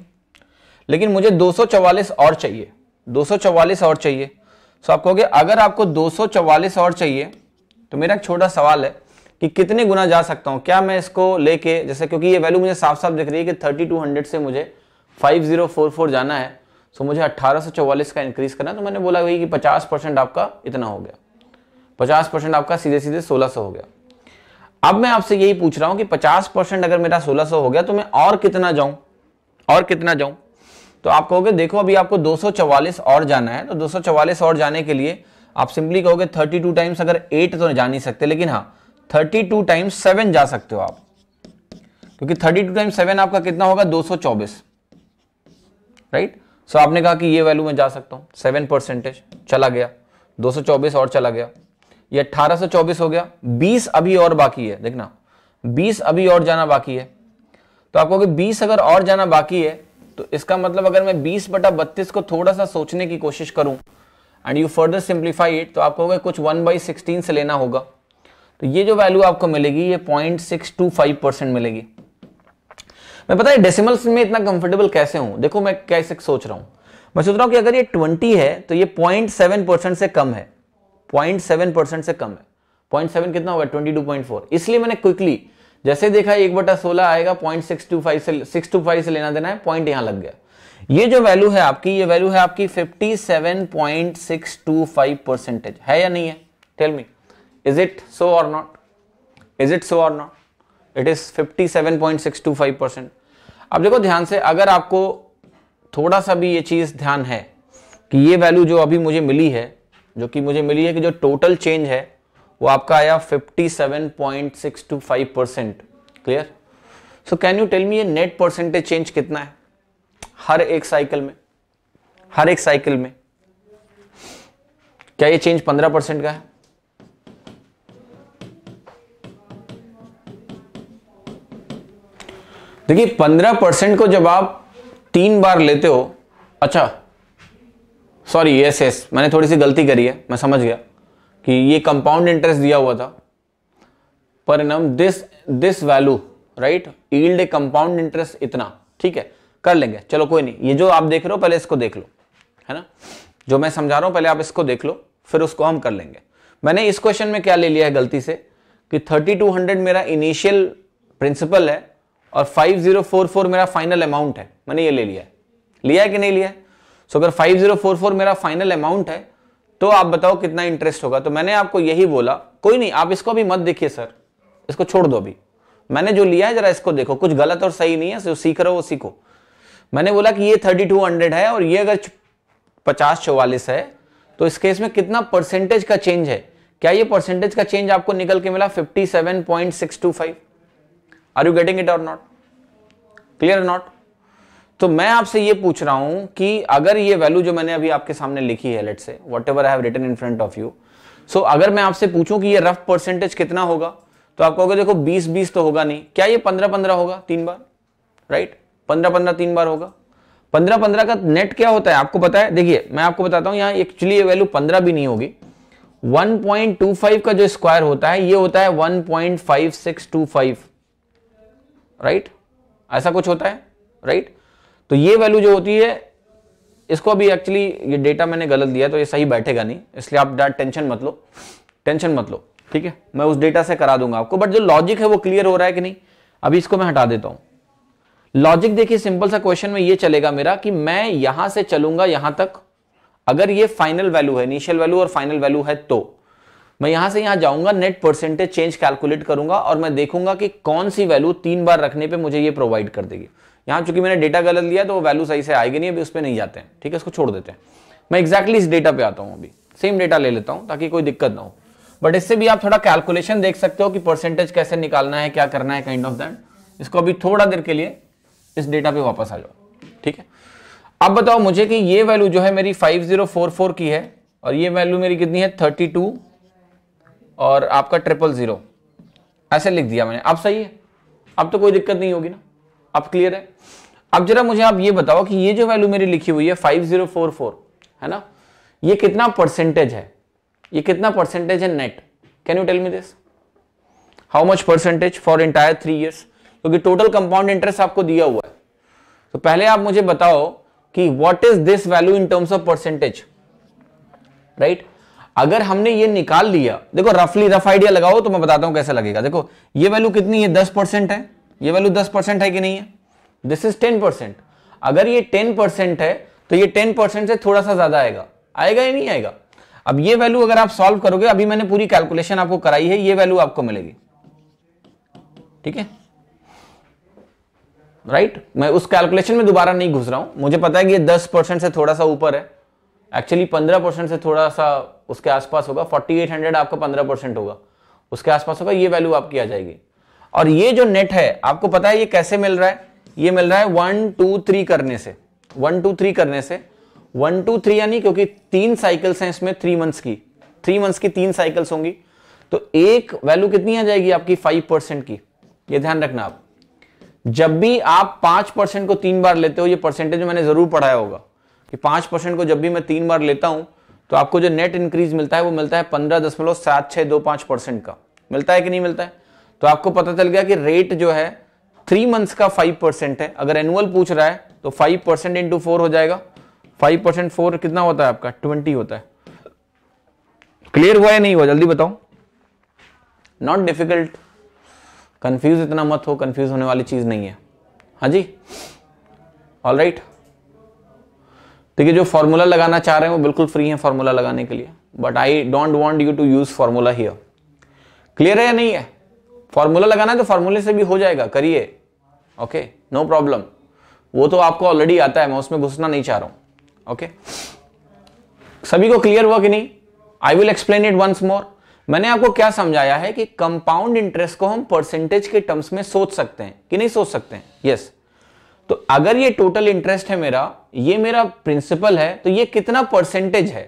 लेकिन मुझे 244 और चाहिए 244 और चाहिए सो तो आप कहोगे अगर आपको 244 और चाहिए तो मेरा एक छोटा सवाल है कि कितने गुना जा सकता हूँ क्या मैं इसको लेके जैसे क्योंकि ये वैल्यू मुझे साफ साफ दिख रही है कि 3200 से मुझे 5044 जाना है सो तो मुझे अट्ठारह का इंक्रीज करना है तो मैंने बोला भाई कि 50 परसेंट आपका इतना हो गया पचास परसेंट आपका सीधे सीधे सोलह सौ हो गया अब मैं आपसे यही पूछ रहा हूं कि पचास परसेंट अगर मेरा सोलह सौ हो गया तो मैं और कितना जाऊं और कितना जाऊं तो आप कहोगे देखो अभी आपको 244 और जाना है तो 244 और जाने के लिए आप सिंपली कहोगे 32 टाइम्स अगर 8 तो जा नहीं सकते लेकिन हाँ 32 टाइम्स सेवन जा सकते हो आप क्योंकि 32 टाइम्स सेवन आपका कितना होगा 224 राइट सो आपने कहा कि ये वैल्यू में जा सकता हूं सेवन परसेंटेज चला गया 224 और चला गया ये 18 से 24 हो गया 20 अभी और बाकी है देखना 20 अभी और जाना बाकी है तो आपको कि 20 अगर और जाना बाकी है तो इसका मतलब अगर मैं बीस बटा बत्तीस को थोड़ा सा सोचने की कोशिश करूं and you further simplify it तो आपको कुछ वन बाई सिक्सटीन से लेना होगा तो ये जो वैल्यू आपको मिलेगी ये point six two five percent मिलेगी मैं पता है डेसिमल्स में इतना कंफर्टेबल कैसे हूं देखो मैं कैसे सोच रहा हूं मैं सोच रहा हूं कि अगर ये 20 है तो ये 0.7 परसेंट से कम है 0.7 परसेंट से कम है 0.7 कितना होगा 22.4 इसलिए मैंने क्विकली जैसे देखा एक बटा सोलह आएगा पॉइंट सिक्स टू फाइव से सिक्स टू फाइव से लेना देना है पॉइंट यहां लग गया ये जो वैल्यू है आपकी ये वैल्यू है आपकी 57.625 परसेंटेज है या नहीं है tell me is it so और नॉट इज इट सो और नॉट इट इज 57.625 परसेंट अब देखो ध्यान से अगर आपको थोड़ा सा भी ये चीज ध्यान है कि ये वैल्यू जो अभी मुझे मिली है जो कि मुझे मिली है कि जो टोटल चेंज है वो आपका आया 57.625 percent clear so can you tell me ये नेट परसेंटेज चेंज कितना है हर एक साइकिल में हर एक साइकिल में क्या ये चेंज 15 परसेंट का है देखिए 15 परसेंट को जब आप तीन बार लेते हो अच्छा सॉरी यस यस मैंने थोड़ी सी गलती करी है मैं समझ गया कि ये कंपाउंड इंटरेस्ट दिया हुआ था per annum this this value right yield a compound interest इतना ठीक है कर लेंगे चलो कोई नहीं ये जो आप देख रहे हो पहले इसको देख लो है ना जो मैं समझा रहा हूँ पहले आप इसको देख लो फिर उसको हम कर लेंगे मैंने इस क्वेश्चन में क्या ले लिया है गलती से कि 3200 मेरा इनिशियल प्रिंसिपल है और 5044 मेरा फाइनल अमाउंट है मैंने ये ले लिया है लिया है कि नहीं लिया है सो अगर 5044 मेरा फाइनल अमाउंट है तो आप बताओ कितना इंटरेस्ट होगा तो मैंने आपको यही बोला कोई नहीं आप इसको अभी मत देखिए सर इसको छोड़ दो अभी मैंने जो लिया है जरा इसको देखो कुछ गलत और सही नहीं है जो सीख रहे हो वो सीखो मैंने बोला कि ये थर्टी टू हंड्रेड है और ये अगर पचास चौवालीस है तो इस केस में कितना परसेंटेज का चेंज है क्या ये परसेंटेज का चेंज आपको निकल के मिला fifty seven point six two five are you getting it और नॉट क्लियर नॉट तो मैं आपसे ये पूछ रहा हूं कि अगर ये वैल्यू जो मैंने अभी आपके सामने लिखी है let's see whatever I have in front of you so अगर मैं आपसे पूछूं कि ये रफ परसेंटेज कितना होगा तो आप कहोगे देखो 20 20 तो होगा नहीं क्या ये 15 15 होगा तीन बार राइट 15 15 तीन बार होगा 15 15 का नेट क्या होता है आपको पता है देखिए मैं आपको बताता हूं यहाँ एक्चुअली ये वैल्यू 15 भी नहीं होगी 1.25 का जो स्क्वायर होता है ये होता है 1.5625 राइट ऐसा कुछ होता है राइट right? तो ये वैल्यू जो होती है इसको अभी एक्चुअली ये डेटा मैंने गलत दिया तो ये सही बैठेगा नहीं इसलिए आप टेंशन मत लो टेंशन मत लो ठीक है मैं उस डेटा से करा दूंगा आपको बट जो लॉजिक है वो क्लियर हो रहा है कि नहीं अभी इसको मैं हटा देता हूं लॉजिक देखिए सिंपल सा क्वेश्चन में ये चलेगा मेरा कि मैं यहां से चलूंगा यहां तक अगर ये फाइनल वैल्यू है इनिशियल वैल्यू और फाइनल वैल्यू है तो मैं यहां से यहां जाऊंगा नेट परसेंटेज चेंज कैलकुलेट करूंगा और मैं देखूंगा कि कौन सी वैल्यू तीन बार रखने पे मुझे ये प्रोवाइड कर देगी यहाँ चूंकि मैंने डेटा गलत लिया तो वो वैल्यू सही से आएगी नहीं अभी उस पर नहीं जाते हैं ठीक है इसको छोड़ देते हैं मैं एक्जैक्टली इस डेटा पे आता हूँ अभी सेम डेटा ले लेता हूँ ताकि कोई दिक्कत ना हो बट इससे भी आप थोड़ा कैलकुलेशन देख सकते हो कि परसेंटेज कैसे निकालना है क्या करना है काइंड ऑफ दैट इसको अभी थोड़ा देर के लिए इस डेटा पे वापस आ जाओ ठीक है अब बताओ मुझे कि ये वैल्यू जो है मेरी 5044 की है और ये वैल्यू मेरी कितनी है 32 और आपका ट्रिपल जीरो ऐसे लिख दिया मैंने अब सही है अब तो कोई दिक्कत नहीं होगी ना अब क्लियर है अब जरा मुझे आप ये बताओ कि ये जो वैल्यू मेरी लिखी हुई है 5044 है ना ये कितना परसेंटेज है ये कितना परसेंटेज है net can you tell me this how much percentage for entire three years क्योंकि टोटल कंपाउंड इंटरेस्ट आपको दिया हुआ है तो पहले आप मुझे बताओ कि what is this value in terms of percentage right अगर हमने ये निकाल लिया देखो रफली रफ आइडिया लगाओ तो मैं बताता हूं कैसा लगेगा देखो ये वैल्यू कितनी है दस परसेंट है ये वैल्यू दस परसेंट है कि नहीं है दिस इज टेन परसेंट अगर ये टेन परसेंट है तो ये टेन परसेंट से थोड़ा सा ज्यादा आएगा आएगा या नहीं आएगा अब ये वैल्यू अगर आप सॉल्व करोगे अभी मैंने पूरी कैलकुलेशन आपको कराई है ये वैल्यू आपको मिलेगी ठीक है राइट मैं उस कैलकुलेशन में दोबारा नहीं घुस रहा हूं मुझे पता है कि ये दस परसेंट से थोड़ा सा ऊपर है एक्चुअली पंद्रह परसेंट से थोड़ा सा उसके आसपास होगा फोर्टी एट हंड्रेड आपका पंद्रह परसेंट होगा उसके आसपास होगा ये वैल्यू आपकी आ जाएगी और ये जो नेट है आपको पता है ये कैसे मिल रहा है ये मिल रहा है वन टू थ्री करने से वन टू थ्री करने से वन टू थ्री यानी क्योंकि तीन साइकिल्स हैं इसमें थ्री मंथ्स की थ्री मंथ्स की तीन साइकिल्स होंगी तो एक वैल्यू कितनी आ जाएगी आपकी फाइव परसेंट की ये ध्यान रखना आप जब भी आप पांच परसेंट को तीन बार लेते हो ये परसेंटेज मैंने जरूर पढ़ाया होगा कि पांच परसेंट को जब भी मैं तीन बार लेता हूं तो आपको जो नेट इंक्रीज मिलता है वो मिलता है पंद्रह दशमलव सात छह दो पांच परसेंट का मिलता है कि नहीं मिलता है तो आपको पता चल गया कि रेट जो है थ्री मंथ्स का फाइव परसेंट है अगर एनुअल पूछ रहा है तो फाइव परसेंट इंटू फोर हो जाएगा फाइव परसेंट फोर कितना होता है आपका ट्वेंटी होता है क्लियर हुआ या नहीं हुआ जल्दी बताओ नॉट डिफिकल्ट कंफ्यूज इतना मत हो कंफ्यूज होने वाली चीज नहीं है हाँ जी ऑल राइट देखिए जो फॉर्मूला लगाना चाह रहे हैं वो बिल्कुल फ्री है फॉर्मूला लगाने के लिए but I don't want you to use formula here clear है या नहीं है फॉर्मूला लगाना है तो फॉर्मूले से भी हो जाएगा करिए ओके नो प्रॉब्लम वो तो आपको ऑलरेडी आता है मैं उसमें घुसना नहीं चाह रहा हूं ओके सभी को क्लियर हुआ कि नहीं I will explain it once more मैंने आपको क्या समझाया है कि कंपाउंड इंटरेस्ट को हम परसेंटेज के टर्म्स में सोच सकते हैं कि नहीं सोच सकते हैं यस yes. तो अगर ये टोटल इंटरेस्ट है मेरा ये मेरा प्रिंसिपल है तो ये कितना परसेंटेज है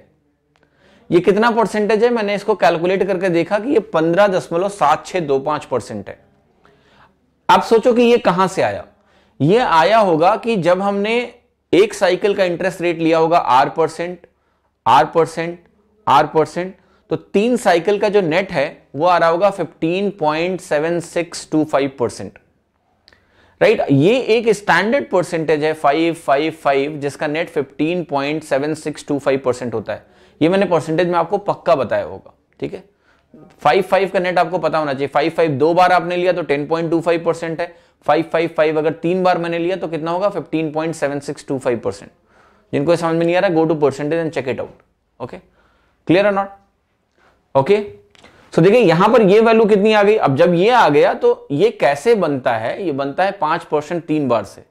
ये कितना परसेंटेज है मैंने इसको कैलकुलेट करके देखा कि ये पंद्रह दशमलव सात छह दो पांच परसेंट है आप सोचो कि ये कहां से आया ये आया होगा कि जब हमने एक साइकिल का इंटरेस्ट रेट लिया होगा R percent R percent R percent तो तीन साइकिल का जो नेट है वो आ रहा होगा fifteen point seven six two five percent right ये एक स्टैंडर्ड परसेंटेज है फाइव फाइव फाइव जिसका net fifteen point seven six two five percent होता है ये मैंने परसेंटेज में आपको पक्का बताया होगा ठीक है फाइव फाइव का नेट आपको पता होना चाहिए फाइव फाइव दो बार आपने लिया तो ten point two five percent है फाइव फाइव फाइव अगर तीन बार मैंने लिया तो कितना होगा fifteen point seven six two five percent जिनको समझ में नहीं आ रहा go to percentage and check it out okay clear है नॉट ओके सो देखिए यहां पर ये वैल्यू कितनी आ गई अब जब ये आ गया तो ये कैसे बनता है ये बनता है पांच परसेंट तीन बार से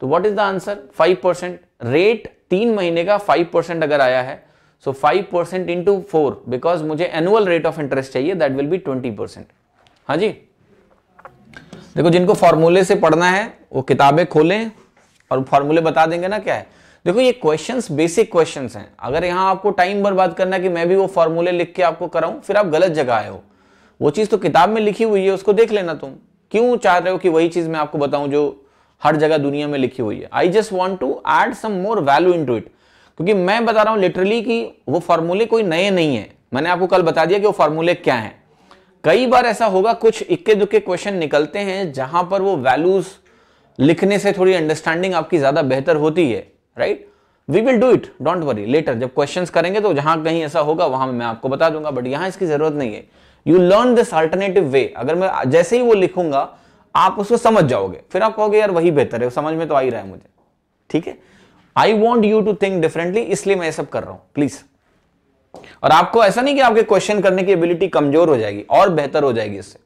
तो what is the answer five percent rate तीन महीने का फाइव परसेंट अगर आया है so five percent into four because मुझे एनुअल रेट ऑफ इंटरेस्ट चाहिए that will be twenty percent हाँ जी देखो जिनको फॉर्मूले से पढ़ना है वो किताबें खोलें और फॉर्मूले बता देंगे ना क्या है देखो ये क्वेश्चंस बेसिक क्वेश्चंस हैं अगर यहाँ आपको टाइम बर्बाद करना कि मैं भी वो फॉर्मूले लिख के आपको कराऊं फिर आप गलत जगह आए हो वो चीज़ तो किताब में लिखी हुई है उसको देख लेना तुम क्यों चाह रहे हो कि वही चीज़ मैं आपको बताऊं जो हर जगह दुनिया में लिखी हुई है I just want to add some more value into it क्योंकि मैं बता रहा हूं लिटरली कि वो फॉर्मूले कोई नए नहीं है मैंने आपको कल बता दिया कि वो फार्मूले क्या है कई बार ऐसा होगा कुछ इक्के दुक्के क्वेश्चन निकलते हैं जहां पर वो वैल्यूज लिखने से थोड़ी अंडरस्टैंडिंग आपकी ज्यादा बेहतर होती है right we will do it don't worry later जब क्वेश्चंस करेंगे तो जहां कहीं ऐसा होगा वहां मैं आपको बता दूंगा बट यहां इसकी जरूरत नहीं है you learn this alternative way अगर मैं जैसे ही वो लिखूंगा आप उसको समझ जाओगे फिर आप कहोगे यार वही बेहतर है समझ में तो आ ही रहा है मुझे ठीक है I want you to think differently इसलिए मैं ये सब कर रहा हूं प्लीज और आपको ऐसा नहीं कि आपके क्वेश्चन करने की एबिलिटी कमजोर हो जाएगी और बेहतर हो जाएगी इससे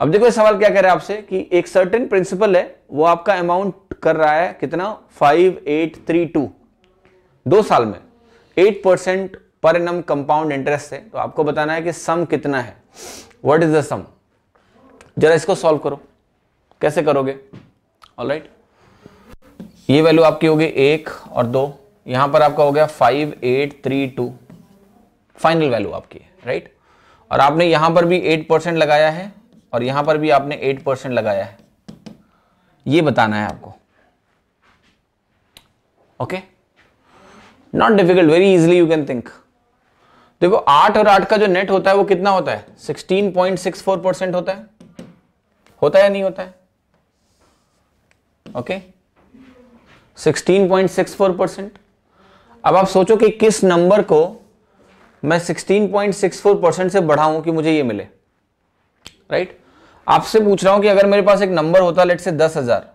अब देखो सवाल क्या कह रहे हैं आपसे कि एक सर्टेन प्रिंसिपल है वो आपका अमाउंट कर रहा है कितना फाइव एट थ्री टू दो साल में eight percent per annum compound interest है तो आपको बताना है कि सम कितना है व्हाट इज द सम जरा इसको सॉल्व करो कैसे करोगे ऑलराइट राइट ये वैल्यू आपकी होगी एक और दो यहां पर आपका हो गया five eight three two final value आपकी राइट और आपने यहां पर भी एट परसेंट लगाया है और यहां पर भी आपने एट परसेंट लगाया है ये बताना है आपको okay not difficult very easily you can think देखो आठ और आठ का जो नेट होता है वो कितना होता है sixteen point six four percent होता है होता है या नहीं होता है ओके okay? 16.64 परसेंट अब आप सोचो कि किस नंबर को मैं 16.64 परसेंट से बढ़ाऊं कि मुझे ये मिले राइट right? आपसे पूछ रहा हूं कि अगर मेरे पास एक नंबर होता लेट से दस हजार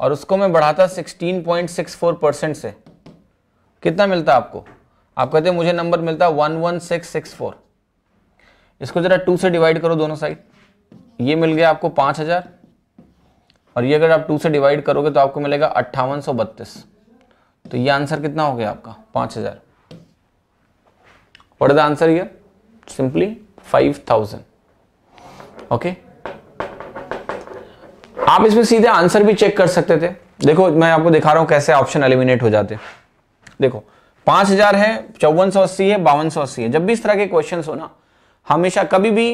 और उसको मैं बढ़ाता 16.64 परसेंट से कितना मिलता आपको आप कहते मुझे नंबर मिलता 11664 इसको जरा टू से डिवाइड करो दोनों साइड ये मिल गया आपको पाँच हजार और ये अगर आप टू से डिवाइड करोगे तो आपको मिलेगा अट्ठावन सौ बत्तीस तो ये आंसर कितना हो गया आपका पांच हज़ार वट इज द आंसर ये सिंपली फाइव थाउजेंड ओके आप इसमें सीधे आंसर भी चेक कर सकते थे देखो मैं आपको दिखा रहा हूं कैसे ऑप्शन एलिमिनेट हो जाते देखो पांच हजार है चौवन सौ अस्सी है बावन सौ अस्सी है जब भी इस तरह के क्वेश्चन हो ना हमेशा कभी भी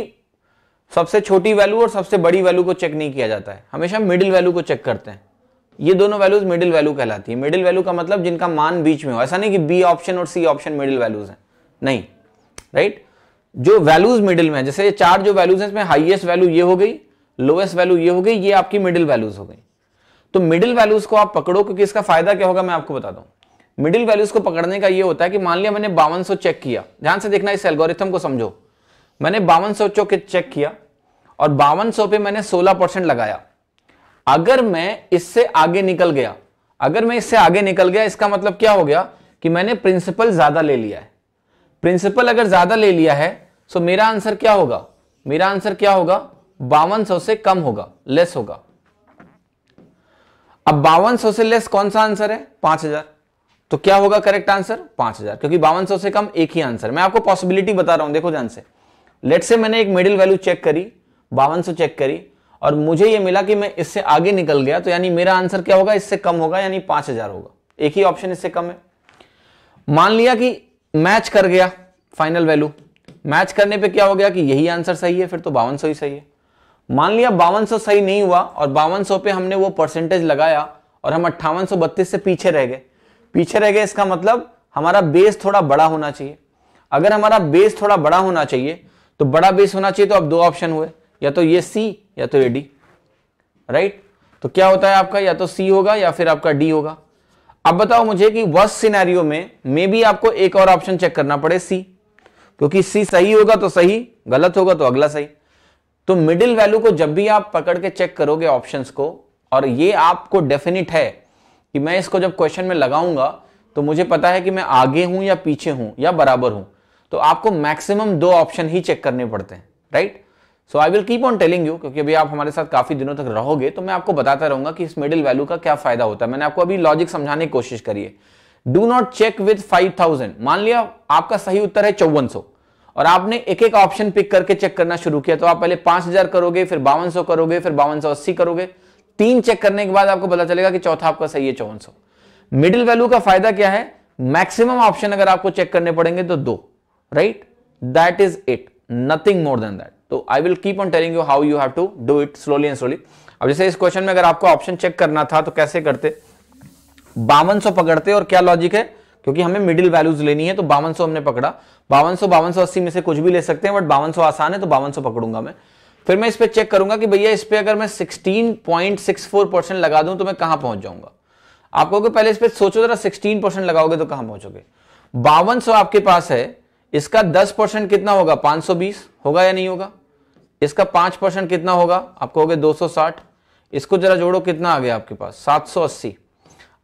सबसे छोटी वैल्यू और सबसे बड़ी वैल्यू को चेक नहीं किया जाता है हमेशा मिडिल वैल्यू को चेक करते हैं ये दोनों वैल्यूज मिडिल वैल्यू कहलाती है मिडिल वैल्यू का मतलब जिनका मान बीच में हो ऐसा नहीं कि बी ऑप्शन और सी ऑप्शन मिडिल वैल्यूज हैं नहीं राइट right? जो वैल्यूज मिडिल में है जैसे चार जो वैल्यूज हैं इसमें हाईएस्ट वैल्यू ये हो गई लोएस्ट वैल्यू ये हो गई ये आपकी मिडिल वैल्यूज हो गई तो मिडिल वैल्यूज को आप पकड़ो क्योंकि इसका फायदा क्या होगा मैं आपको बता दूं मिडिल वैल्यूज को पकड़ने का ये होता है कि मान लिया मैंने बावन चेक किया ध्यान से देखना इस एल्गोरिथम को समझो मैंने बावन सौ चेक किया और बावन सौ पे मैंने सोलह परसेंट लगाया अगर मैं इससे आगे निकल गया अगर मैं इससे आगे निकल गया इसका मतलब क्या हो गया कि मैंने प्रिंसिपल ज्यादा ले लिया है प्रिंसिपल अगर ज्यादा ले लिया है तो मेरा आंसर क्या होगा मेरा आंसर क्या होगा बावन सौ से कम होगा लेस होगा अब बावन सौ से लेस कौन सा आंसर है पांच हजार तो क्या होगा करेक्ट आंसर पांच हजार क्योंकि बावन सौ से कम एक ही आंसर मैं आपको पॉसिबिलिटी बता रहा हूं देखो जान से लेट से मैंने एक मिडिल वैल्यू चेक करी बावन चेक करी और मुझे ये मिला कि मैं इससे आगे निकल गया तो यानी मेरा आंसर क्या होगा इससे कम होगा यानी पांच हजार होगा एक ही ऑप्शन इससे कम है मान लिया कि मैच कर गया फाइनल वैल्यू मैच करने पे क्या हो गया कि यही आंसर सही है फिर तो बावन ही सही है मान लिया बावन सही नहीं हुआ और बावन पे हमने वो परसेंटेज लगाया और हम अट्ठावन से पीछे रह गए पीछे रह गए इसका मतलब हमारा बेस थोड़ा बड़ा होना चाहिए अगर हमारा बेस थोड़ा बड़ा होना चाहिए तो बड़ा बेस होना चाहिए तो अब दो ऑप्शन हुए या तो ये सी या तो ये डी राइट तो क्या होता है आपका या तो सी होगा या फिर आपका डी होगा अब बताओ मुझे कि वर्स्ट सिनेरियो में मे बी आपको एक और ऑप्शन चेक करना पड़े सी क्योंकि सी सही होगा तो सही गलत होगा तो अगला सही तो मिडिल वैल्यू को जब भी आप पकड़ के चेक करोगे ऑप्शंस को और ये आपको डेफिनेट है कि मैं इसको जब क्वेश्चन में लगाऊंगा तो मुझे पता है कि मैं आगे हूं या पीछे हूं या बराबर हूं तो आपको मैक्सिमम दो ऑप्शन ही चेक करने पड़ते हैं right so I will keep on telling you क्योंकि अभी आप हमारे साथ काफी दिनों तक रहोगे तो मैं आपको बताता रहूंगा कि इस मिडिल वैल्यू का क्या फायदा होता है मैंने आपको अभी लॉजिक समझाने की कोशिश करी है डू नॉट चेक विद 5000 मान लिया आपका सही उत्तर है चौवन और आपने एक एक ऑप्शन पिक करके चेक करना शुरू किया तो आप पहले हजार करोगे फिर बावन करोगे फिर बावन करोगे तीन चेक करने के बाद आपको पता चलेगा कि चौथा आपका सही है चौवन मिडिल वैल्यू का फायदा क्या है मैक्सिमम ऑप्शन अगर आपको चेक करने पड़ेंगे तो दो right that is it nothing more than that so i will keep on telling you how you have to do it slowly and slowly ab jaise is question mein agar aapko option check karna tha to kaise karte 5200 pakadte aur kya logic hai क्योंकि हमें मिडिल वैल्यूज लेनी है तो बावन हमने पकड़ा बावन सौ बावन सौ अस्सी में से कुछ भी ले सकते हैं बट बावन सौ आसान है तो बावन सौ पकड़ूंगा मैं फिर मैं इस पर चेक करूंगा कि भैया इस पर अगर मैं sixteen point six four percent लगा दूं तो मैं कहां पहुंच जाऊंगा आपको पहले इस पर सोचो जरा सिक्सटीन परसेंट लगाओगे तो कहां पहुंचोगे बावन आपके पास है इसका 10 परसेंट कितना होगा 520 होगा या नहीं होगा इसका 5 परसेंट कितना होगा आप कहोगे 260 इसको जरा जोड़ो कितना आ गया आपके पास 780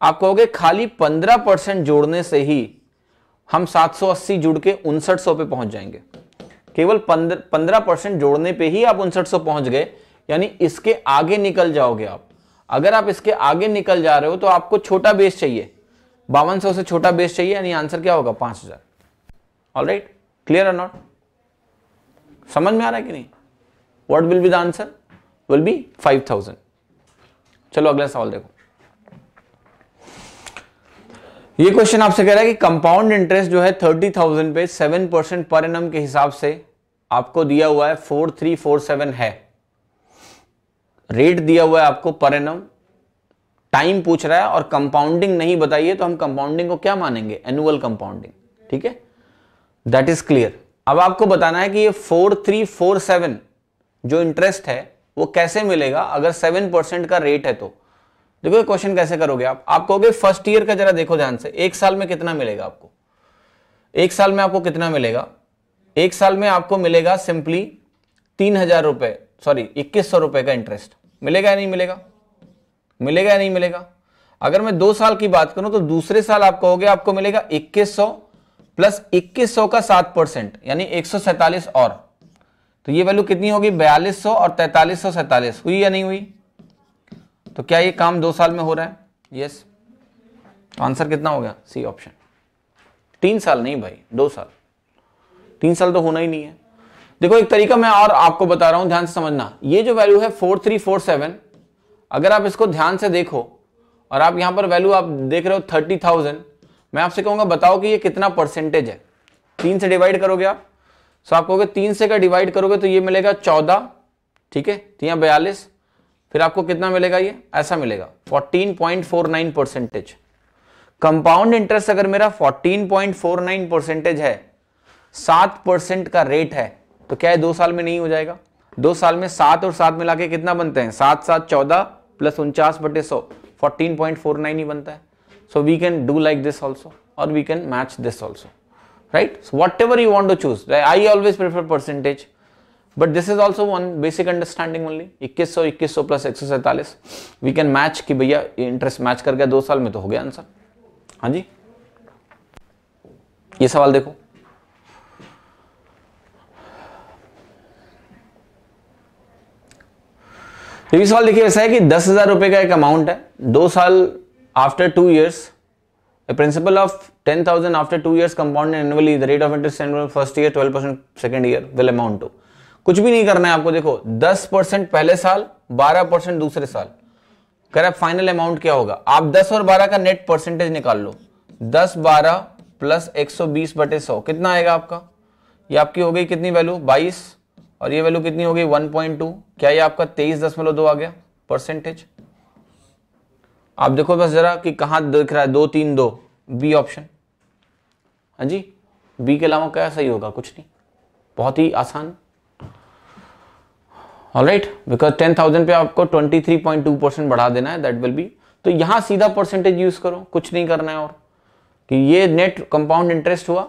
आप कहोगे खाली 15 परसेंट जोड़ने से ही हम 780 जुड़ के उनसठ पे पहुंच जाएंगे केवल 15 परसेंट जोड़ने पे ही आप उनसठ पहुंच गए यानी इसके आगे निकल जाओगे आप अगर आप इसके आगे निकल जा रहे हो तो आपको छोटा बेस चाहिए बावन से छोटा बेस चाहिए यानी आंसर क्या होगा पांच हजार all right clear or not समझ में आ रहा है कि नहीं what will be the answer will be five thousand चलो अगला सवाल देखो ये क्वेश्चन आपसे कह रहा है कि कंपाउंड इंटरेस्ट जो है थर्टी थाउजेंड पे सेवन परसेंट पर एनम के हिसाब से आपको दिया हुआ है फोर थ्री फोर सेवन है रेट दिया हुआ है आपको पर एनम टाइम पूछ रहा है और कंपाउंडिंग नहीं बताइए तो हम कंपाउंडिंग को क्या मानेंगे एनुअल कंपाउंडिंग ठीक है दैट इज क्लियर अब आपको बताना है कि ये फोर थ्री फोर सेवन जो इंटरेस्ट है वो कैसे मिलेगा अगर सेवन परसेंट का रेट है तो देखो क्वेश्चन कैसे करोगे आप आप कहोगे फर्स्ट ईयर का जरा देखो ध्यान से एक साल में कितना मिलेगा आपको एक साल में आपको कितना मिलेगा एक साल में आपको मिलेगा सिंपली तीन हजार रुपए सॉरी इक्कीस सौ रुपए का इंटरेस्ट मिलेगा या नहीं मिलेगा मिलेगा या नहीं मिलेगा अगर मैं दो साल की बात करूं तो दूसरे साल आप कहोगे आपको मिलेगा इक्कीस सौ प्लस इक्कीस सौ का सात परसेंट यानी एक सौ सैतालीस और तो ये वैल्यू कितनी होगी बयालीस सौ और तैतालीस सौ सैतालीस हुई या नहीं हुई तो क्या ये काम दो साल में हो रहा है यस तो आंसर कितना हो गया सी ऑप्शन तीन साल नहीं भाई दो साल तीन साल तो होना ही नहीं है देखो एक तरीका मैं और आपको बता रहा हूं ध्यान से समझना ये जो वैल्यू है फोर थ्री फोर सेवन अगर आप इसको ध्यान से देखो और आप यहां पर वैल्यू आप देख रहे हो थर्टी थाउजेंड मैं आपसे कहूंगा बताओ कि ये कितना परसेंटेज है तीन से डिवाइड करोगे आप सो आप कहोगे तीन से का डिवाइड करोगे तो ये मिलेगा चौदह ठीक है तो या बयालीस फिर आपको कितना मिलेगा ये ऐसा मिलेगा नाइन परसेंटेज कंपाउंड इंटरेस्ट अगर मेरा 14.49 परसेंटेज है सात परसेंट का रेट है तो क्या है दो साल में नहीं हो जाएगा दो साल में सात और सात मिला के कितना बनते हैं सात सात चौदह प्लस उनचास बटे सौ फोर्टीन पॉइंट फोर नाइन ही बनता है So we can do like this also or we can match this also, right. So whatever you want to choose, I always prefer percentage, but this is also one basic understanding only 2100 2100 plus 147 we can match ki bhaiya interest match kar gaya 2 saal mein to ho gaya answer हाँ ji ye sawal dekho ये सवाल देखिए ऐसा है कि दस हजार रुपए का एक अमाउंट है दो साल after two years a principal of ten thousand after two years compound annually the rate of interest annual first year twelve percent second year will amount to कुछ भी नहीं करना है आपको देखो दस परसेंट पहले साल बारह परसेंट दूसरे साल कर फाइनल अमाउंट क्या होगा आप दस और बारह का नेट परसेंटेज निकाल लो दस बारह प्लस एक सौ बीस बटे सौ कितना आएगा आपका ये आपकी हो गई कितनी वैल्यू बाईस और ये वैल्यू कितनी हो गई वन पॉइंट टू क्या ये आपका तेईस दशमलव दो आ गया परसेंटेज आप देखो बस ज़रा कि कहाँ दिख रहा है दो तीन दो बी ऑप्शन हाँ जी बी के अलावा क्या सही होगा कुछ नहीं बहुत ही आसान ऑलराइट बिकॉज टेन थाउजेंड पे आपको twenty three point two percent बढ़ा देना है दैट विल बी तो यहाँ सीधा परसेंटेज यूज करो कुछ नहीं करना है और कि ये नेट कंपाउंड इंटरेस्ट हुआ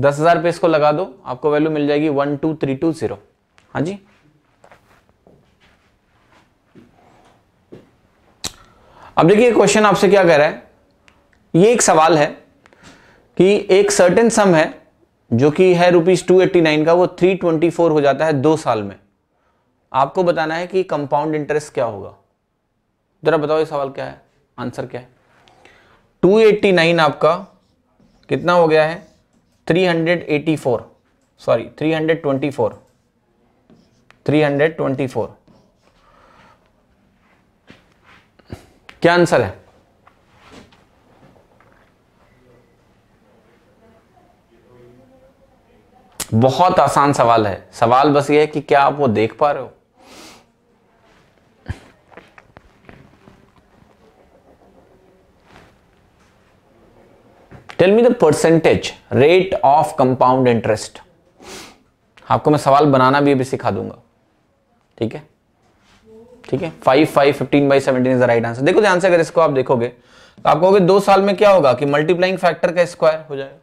दस हजार पे इसको लगा दो आपको वैल्यू मिल जाएगी one two three two zero हाँ जी अब देखिए क्वेश्चन आपसे क्या कह रहा है ये एक सवाल है कि एक सर्टेन सम है जो कि है रुपीज़ टू एट्टी नाइन का वो थ्री ट्वेंटी फोर हो जाता है दो साल में आपको बताना है कि कंपाउंड इंटरेस्ट क्या होगा ज़रा बताओ ये सवाल क्या है आंसर क्या है टू एट्टी नाइन आपका कितना हो गया है three hundred eighty four sorry three hundred twenty four three hundred twenty four क्या आंसर है बहुत आसान सवाल है सवाल बस ये है कि क्या आप वो देख पा रहे हो tell me the percentage rate of compound interest आपको मैं सवाल बनाना भी अभी सिखा दूंगा ठीक है ठीक है five five fifteen by seventeen is the right answer देखो ध्यान से अगर इसको आप देखोगे तो आप कहोगे दो साल में क्या होगा कि मल्टीप्लाइंग फैक्टर का स्क्वायर हो जाएगा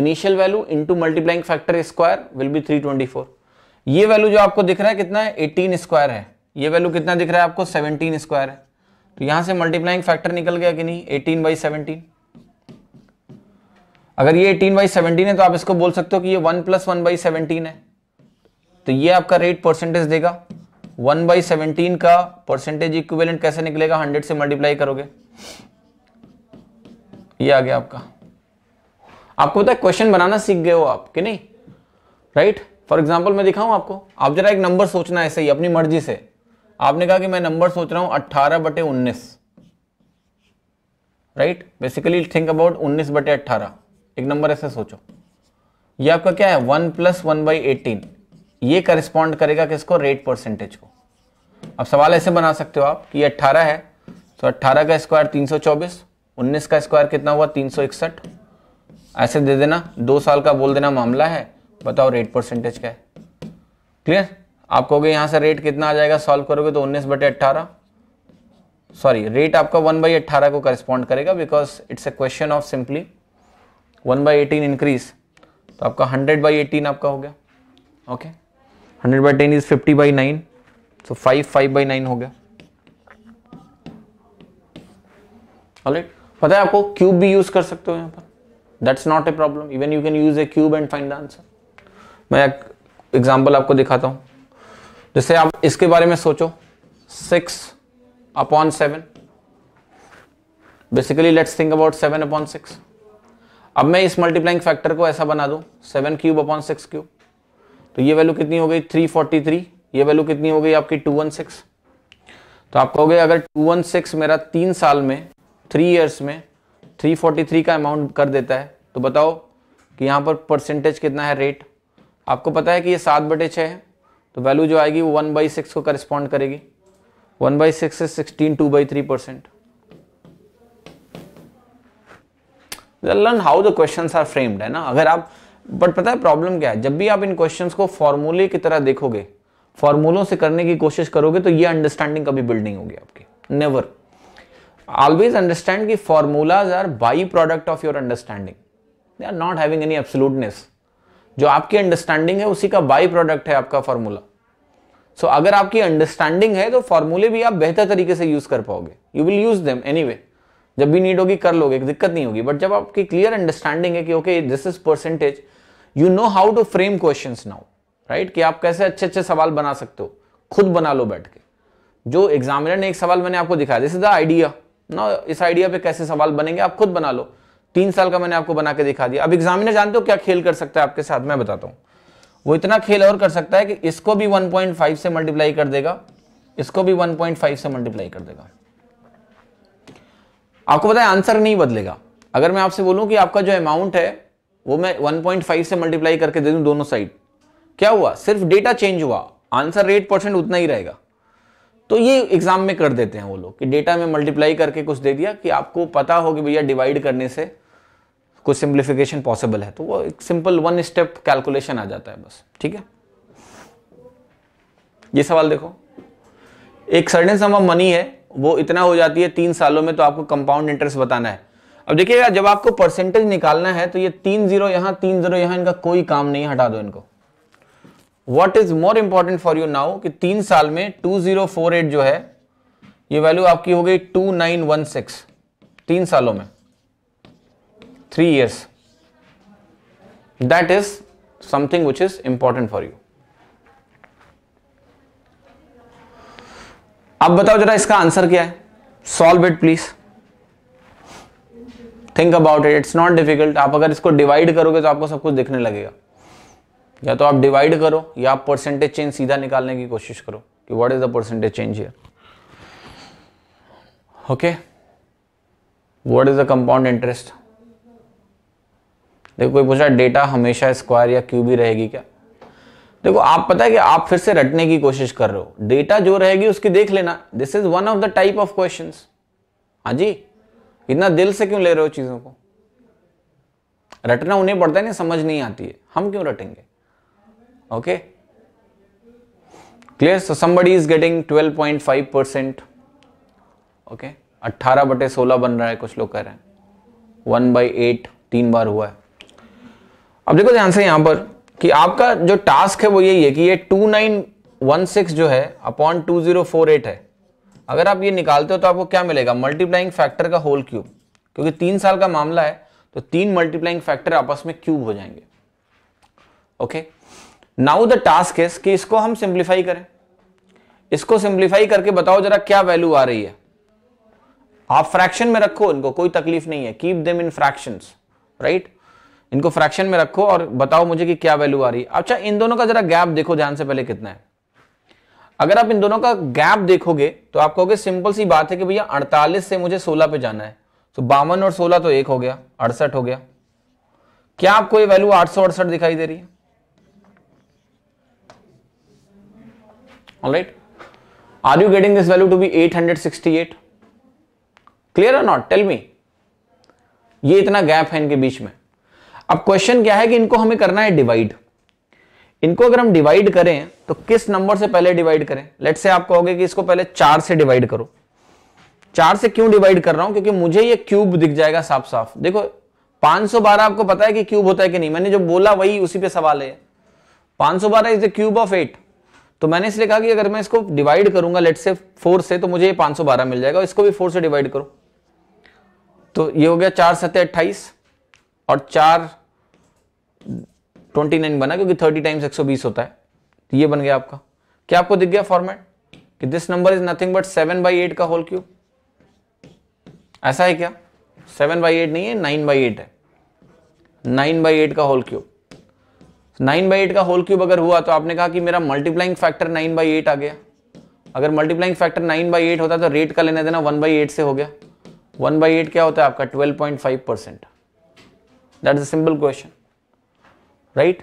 initial value into multiplying factor square will be three twenty four ये वैल्यू जो आपको दिख रहा है कितना है एटीन स्क्वायर है ये वैल्यू कितना दिख रहा है आपको सेवनटीन स्क्वायर है तो यहां से मल्टीप्लाइंग फैक्टर निकल गया कि नहीं एटीन बाई सेवनटीन अगर ये एटीन बाई सेवनटीन है तो आप इसको बोल सकते हो कि ये one plus one by seventeen है तो ये आपका रेट परसेंटेज देगा वन बाई सेवनटीन का परसेंटेज इक्विवेलेंट कैसे निकलेगा हंड्रेड से मल्टीप्लाई करोगे ये आ गया आपका आपको पता है क्वेश्चन बनाना सीख गए हो आप कि नहीं राइट फॉर एग्जांपल मैं दिखाऊं आपको आप जरा एक नंबर सोचना ऐसे ही अपनी मर्जी से आपने कहा कि मैं नंबर सोच रहा हूं अट्ठारह बटे उन्नीस राइट बेसिकली थिंक अबाउट उन्नीस बटे अट्ठारह एक नंबर ऐसे सोचो ये आपका क्या है one plus one by eighteen ये करस्पॉन्ड करेगा किसको रेट परसेंटेज को अब सवाल ऐसे बना सकते हो आप कि ये अट्ठारह है तो अट्ठारह का स्क्वायर तीन सौ चौबीस उन्नीस का स्क्वायर कितना हुआ तीन सौ इकसठ ऐसे दे देना दो साल का बोल देना मामला है बताओ रेट परसेंटेज क्या है क्लियर आप कहोगे यहाँ से रेट कितना आ जाएगा सॉल्व करोगे तो उन्नीस बटे अट्ठारह सॉरी रेट आपका वन बाई अट्ठारह को करस्पॉन्ड करेगा because it's a question of simply one by eighteen increase तो आपका हंड्रेड बाई एटीन आपका हो गया okay hundred by ten is fifty by nine तो फाइव फाइव बाई नाइन हो गया राइट पता है आपको क्यूब भी यूज कर सकते हो यहाँ पर that's not a problem even you can use a cube and find answer मैं एक एग्जाम्पल आपको दिखाता हूँ जैसे आप इसके बारे में सोचो six upon seven basically let's think about seven upon six अब मैं इस मल्टीप्लाइंग फैक्टर को ऐसा बना दूं seven cube upon six cube तो ये वैल्यू कितनी हो गई थ्री फोर्टी थ्री ये वैल्यू कितनी हो गई आपकी टू वन सिक्स तो आप कहोगे अगर टू वन सिक्स मेरा तीन साल में थ्री ईयर्स में थ्री फोर्टी थ्री का अमाउंट कर देता है तो बताओ कि यहाँ पर परसेंटेज कितना है रेट आपको पता है कि ये सात बटे छः है तो वैल्यू जो आएगी वो वन बाई सिक्स को करस्पॉन्ड करेगी वन बाई सिक्स से sixteen two by three percent learn how the question are framed है ना अगर आप बट पता है प्रॉब्लम क्या है जब भी आप इन क्वेश्चन को फॉर्मूले की तरह देखोगे फॉर्मूलों से करने की कोशिश करोगे तो ये अंडरस्टैंडिंग कभी बिल्ड नहीं होगी आपकी नेवर ऑलवेज अंडरस्टैंड कि formulas are by product of your understanding they are not having any absoluteness जो आपकी अंडरस्टैंडिंग है उसी का बाई प्रोडक्ट है आपका फॉर्मूला सो so, अगर आपकी अंडरस्टैंडिंग है तो फॉर्मूले भी आप बेहतर तरीके से यूज कर पाओगे you will use them any जब भी नीड होगी कर लोगे दिक्कत नहीं होगी बट जब आपकी क्लियर अंडरस्टैंडिंग है कि okay this is percentage you know how to frame question now right कि आप कैसे अच्छे अच्छे सवाल बना सकते हो खुद बना लो बैठ के जो एग्जामिनर ने एक सवाल मैंने आपको दिखाया दिस इज द आइडिया ना इस आइडिया पे कैसे सवाल बनेंगे आप खुद बना लो तीन साल का मैंने आपको बना के दिखा दिया अब एग्जामिनर जानते हो क्या खेल कर सकता है आपके साथ मैं बताता हूँ वो इतना खेल और कर सकता है कि इसको भी 1.5 से मल्टीप्लाई कर देगा इसको भी 1.5 से मल्टीप्लाई कर देगा आपको पता है आंसर नहीं बदलेगा अगर मैं आपसे बोलूं कि आपका जो अमाउंट है वो मैं 1.5 से मल्टीप्लाई करके दे दूं दोनों साइड क्या हुआ सिर्फ डेटा चेंज हुआ आंसर रेट परसेंट उतना ही रहेगा तो ये एग्जाम में कर देते हैं वो लोग कि डेटा में मल्टीप्लाई करके कुछ दे दिया कि आपको पता हो कि भैया डिवाइड करने से कुछ सिंप्लीफिकेशन पॉसिबल है तो वो एक सिंपल वन स्टेप कैलकुलेशन आ जाता है बस ठीक है ये सवाल देखो एक सर्डन सम ऑफ मनी है वो इतना हो जाती है तीन सालों में तो आपको कंपाउंड इंटरेस्ट बताना है अब देखिएगा जब आपको परसेंटेज निकालना है तो ये तीन जीरो यहां तीन जीरो यहां इनका कोई काम नहीं हटा दो इनको what is more important for you now कि तीन साल में 2048 जो है ये वैल्यू आपकी हो गई 2916 तीन सालों में three years that is something which is important for you अब बताओ जरा इसका आंसर क्या है solve it please think about it it's not difficult आप अगर इसको डिवाइड करोगे तो आपको सब कुछ दिखने लगेगा या तो आप डिवाइड करो या आप परसेंटेज चेंज सीधा निकालने की कोशिश करो कि what is the percentage change here okay what is the compound interest देखो कोई पूछा डेटा हमेशा स्क्वायर या क्यूब ही रहेगी क्या देखो आप पता है कि आप फिर से रटने की कोशिश कर रहे हो डेटा जो रहेगी उसकी देख लेना this is one of the type of question हाँ जी इतना दिल से क्यों ले रहे हो चीजों को रटना उन्हें पड़ता है ना समझ नहीं आती है हम क्यों रटेंगे okay clear so somebody is getting 12.5 percent okay अट्ठारह बटे सोलह बन रहा है कुछ लोग कह रहे हैं वन बाई एट तीन बार हुआ है अब देखो ध्यान से यहां पर कि आपका जो टास्क है वो यही है कि ये टू नाइन वन सिक्स जो है upon two zero four eight है अगर आप ये निकालते हो तो आपको क्या मिलेगा मल्टीप्लाइंग फैक्टर का होल क्यूब क्योंकि तीन साल का मामला है तो तीन मल्टीप्लाइंग फैक्टर आपस में क्यूब हो जाएंगे okay okay? Now the task is कि इसको हम सिंप्लीफाई करें इसको सिंप्लीफाई करके बताओ जरा क्या वैल्यू आ रही है आप फ्रैक्शन में रखो इनको कोई तकलीफ नहीं है keep them in fraction right इनको फ्रैक्शन में रखो और बताओ मुझे कि क्या वैल्यू आ रही है अच्छा इन दोनों का जरा गैप देखो ध्यान से पहले कितना है अगर आप इन दोनों का गैप देखोगे तो आप कहोगे सिंपल सी बात है कि भैया 48 से मुझे 16 पे जाना है तो बावन और 16 तो एक हो गया अड़सठ हो गया क्या आपको ये वैल्यू आठ दिखाई दे रही है all right are you getting this value to be 868 clear or not tell me ye इतना गैप है inke beech mein अब क्वेश्चन क्या है ki inko hame karna hai divide इनको अगर हम डिवाइड करें तो किस नंबर से पहले डिवाइड करें लेट से आप कहोगे कि इसको पहले चार से डिवाइड करो चार से क्यों डिवाइड कर रहा हूं क्योंकि मुझे ये क्यूब दिख जाएगा साफ साफ देखो 512 आपको पता है कि क्यूब होता है कि नहीं मैंने जो बोला वही उसी पे सवाल है 512 is the cube of eight तो मैंने इसलिए कहा कि अगर मैं इसको डिवाइड करूंगा लेट से फोर से तो मुझे ये 512 मिल जाएगा इसको भी फोर से डिवाइड करो तो ये हो गया चार सत्य अट्ठाईस और चार ट्वेंटी नाइन बना क्योंकि थर्टी टाइम्स एक सौ बीस होता है तो ये बन गया आपका क्या आपको दिख गया फॉर्मेट कि this number is nothing but seven by eight का होल क्यूब ऐसा है क्या सेवन बाई एट नहीं है नाइन बाई एट है नाइन बाई एट का whole cube nine by eight का होल क्यूब अगर हुआ तो आपने कहा कि मेरा multiplying factor nine by eight आ गया अगर multiplying factor nine by eight होता तो रेट का लेना देना वन बाई एट से हो गया वन बाई एट क्या होता है आपका twelve point five percent that is a simple question right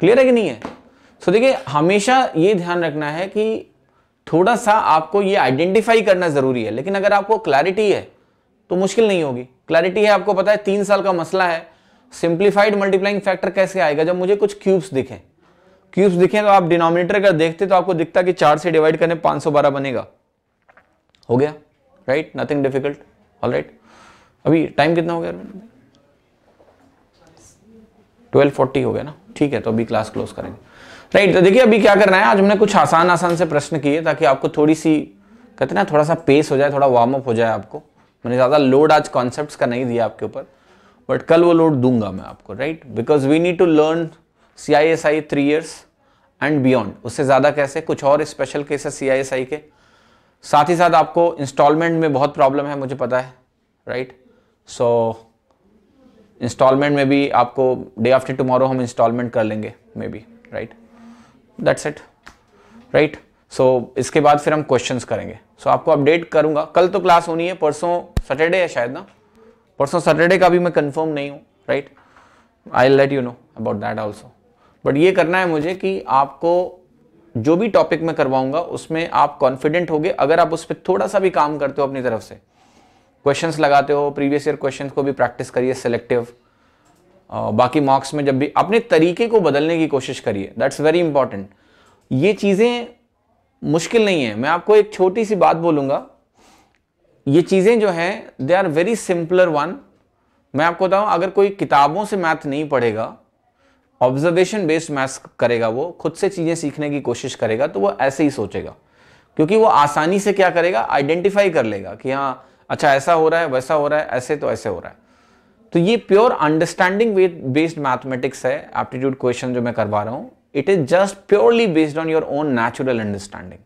clear है कि नहीं है सो so, देखिए हमेशा ये ध्यान रखना है कि थोड़ा सा आपको ये आइडेंटिफाई करना ज़रूरी है लेकिन अगर आपको क्लैरिटी है तो मुश्किल नहीं होगी क्लैरिटी है आपको पता है तीन साल का मसला है सिंप्लीफाइड मल्टीप्लाइंग फैक्टर कैसे आएगा जब मुझे कुछ क्यूब्स दिखें क्यूब्स दिखें तो आप डिनोमिनेटर अगर देखते तो आपको दिखता कि चार से डिवाइड करने पांच सौ बारह बनेगा हो गया right nothing difficult all right अभी टाइम कितना हो गया ट्वेल्व फोर्टी हो गया ना ठीक है तो अभी क्लास क्लोज करेंगे राइट right, तो देखिए अभी क्या करना है आज हमने कुछ आसान आसान से प्रश्न किए ताकि आपको थोड़ी सी कहते ना थोड़ा सा पेस हो जाए थोड़ा वार्म अप हो जाए आपको मैंने ज़्यादा लोड आज कॉन्सेप्ट का नहीं दिया आपके ऊपर बट कल वो लोड दूंगा मैं आपको right because we need to learn C I S I three years and beyond उससे ज़्यादा कैसे कुछ और special cases C I S I के साथ ही साथ आपको इंस्टॉलमेंट में बहुत प्रॉब्लम है मुझे पता है राइट सो इंस्टॉलमेंट में भी आपको डे आफ्टर टुमारो हम इंस्टॉलमेंट कर लेंगे maybe right that's it right so इसके बाद फिर हम क्वेश्चंस करेंगे सो so, आपको अपडेट करूंगा कल तो क्लास होनी है परसों सैटरडे है शायद ना परसों सैटरडे का भी मैं कंफर्म नहीं हूँ right I let you know about that also but ये करना है मुझे कि आपको जो भी टॉपिक मैं करवाऊंगा उसमें आप कॉन्फिडेंट होगे अगर आप उस पर थोड़ा सा भी काम करते हो अपनी तरफ से क्वेश्चंस लगाते हो प्रीवियस ईयर क्वेश्चंस को भी प्रैक्टिस करिए सेलेक्टिव बाकी मार्क्स में जब भी अपने तरीके को बदलने की कोशिश करिए दैट्स वेरी इंपॉर्टेंट ये चीज़ें मुश्किल नहीं है मैं आपको एक छोटी सी बात बोलूँगा ये चीज़ें जो हैं they are very simpler one मैं आपको बताऊं अगर कोई किताबों से मैथ नहीं पढ़ेगा ऑब्जर्वेशन बेस्ड मैथ्स करेगा वो खुद से चीज़ें सीखने की कोशिश करेगा तो वो ऐसे ही सोचेगा क्योंकि वो आसानी से क्या करेगा आइडेंटिफाई कर लेगा कि हाँ अच्छा ऐसा हो रहा है वैसा हो रहा है ऐसे तो ऐसे हो रहा है तो ये प्योर अंडरस्टैंडिंग बेस्ड मैथमेटिक्स है एप्टीट्यूड क्वेश्चन जो मैं करवा रहा हूँ it is just purely based on your own natural understanding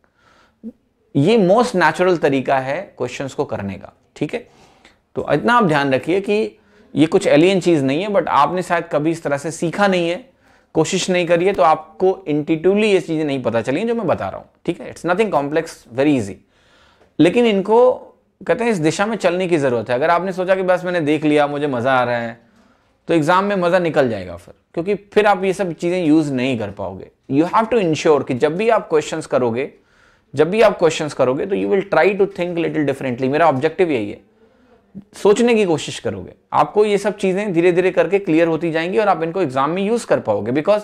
ये मोस्ट नेचुरल तरीका है क्वेश्चन को करने का ठीक है तो इतना आप ध्यान रखिए कि ये कुछ एलियन चीज़ नहीं है बट आपने शायद कभी इस तरह से सीखा नहीं है कोशिश नहीं करी है तो आपको इंटीट्यूटली ये चीज़ें नहीं पता चली जो मैं बता रहा हूं ठीक है it's nothing complex very easy लेकिन इनको कहते हैं इस दिशा में चलने की ज़रूरत है अगर आपने सोचा कि बस मैंने देख लिया मुझे मज़ा आ रहा है तो एग्ज़ाम में मज़ा निकल जाएगा फिर क्योंकि फिर आप ये सब चीज़ें यूज़ नहीं कर पाओगे यू हैव टू इंश्योर कि जब भी आप क्वेश्चंस करोगे जब भी आप क्वेश्चन करोगे तो you will try to think little differently मेरा ऑब्जेक्टिव यही है सोचने की कोशिश करोगे आपको ये सब चीज़ें धीरे धीरे करके क्लियर होती जाएंगी और आप इनको एग्जाम में यूज़ कर पाओगे बिकॉज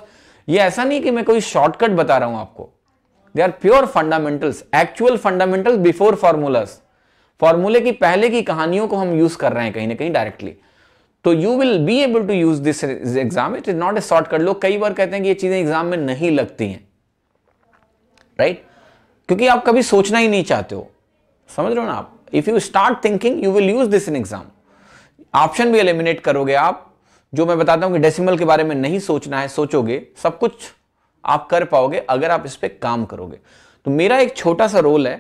ये ऐसा नहीं कि मैं कोई शॉर्टकट बता रहा हूं आपको they are pure fundamentals actual fundamental before formulas फॉर्मूले की पहले की कहानियों को हम यूज़ कर रहे हैं कहीं ना कहीं डायरेक्टली तो you will be able to use this exam it is not a shortcut लोग कई बार कहते हैं कि ये चीज़ें एग्जाम में नहीं लगती हैं राइट right? क्योंकि आप कभी सोचना ही नहीं चाहते हो समझ रहे हो ना आप if you start thinking you will use this in exam option भी एलिमिनेट करोगे आप जो मैं बताता हूं कि डेसिमल के बारे में नहीं सोचना है सोचोगे सब कुछ आप कर पाओगे अगर आप इस पर काम करोगे तो मेरा एक छोटा सा रोल है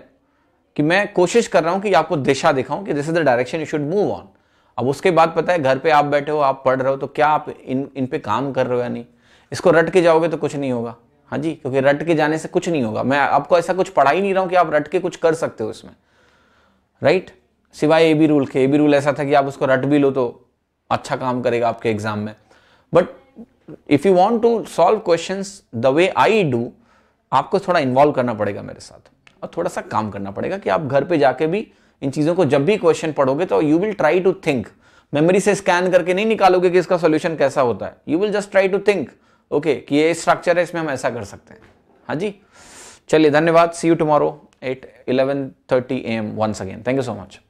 कि मैं कोशिश कर रहा हूं कि आपको दिशा दिखाऊं कि this is the direction you should move on अब उसके बाद पता है घर पे आप बैठे हो आप पढ़ रहे हो तो क्या आप इन इन पे काम कर रहे हो या नहीं इसको रट के जाओगे तो कुछ नहीं होगा हाँ जी क्योंकि रट के जाने से कुछ नहीं होगा मैं आपको ऐसा कुछ पढ़ा ही नहीं रहा हूं कि आप रट के कुछ कर सकते हो उसमें राइट सिवाय ए बी रूल के ए बी रूल ऐसा था कि आप उसको रट भी लो तो अच्छा काम करेगा आपके एग्जाम में but if you want to solve question the way I do आपको थोड़ा इन्वॉल्व करना पड़ेगा मेरे साथ और थोड़ा सा काम करना पड़ेगा कि आप घर पे जाके भी इन चीज़ों को जब भी क्वेश्चन पढ़ोगे तो you will try to think memory से स्कैन करके नहीं निकालोगे कि इसका सोल्यूशन कैसा होता है you will just try to think okay कि ये स्ट्रक्चर है इसमें हम ऐसा कर सकते हैं हाँ जी चलिए धन्यवाद see you tomorrow at eleven thirty A M once again thank you so much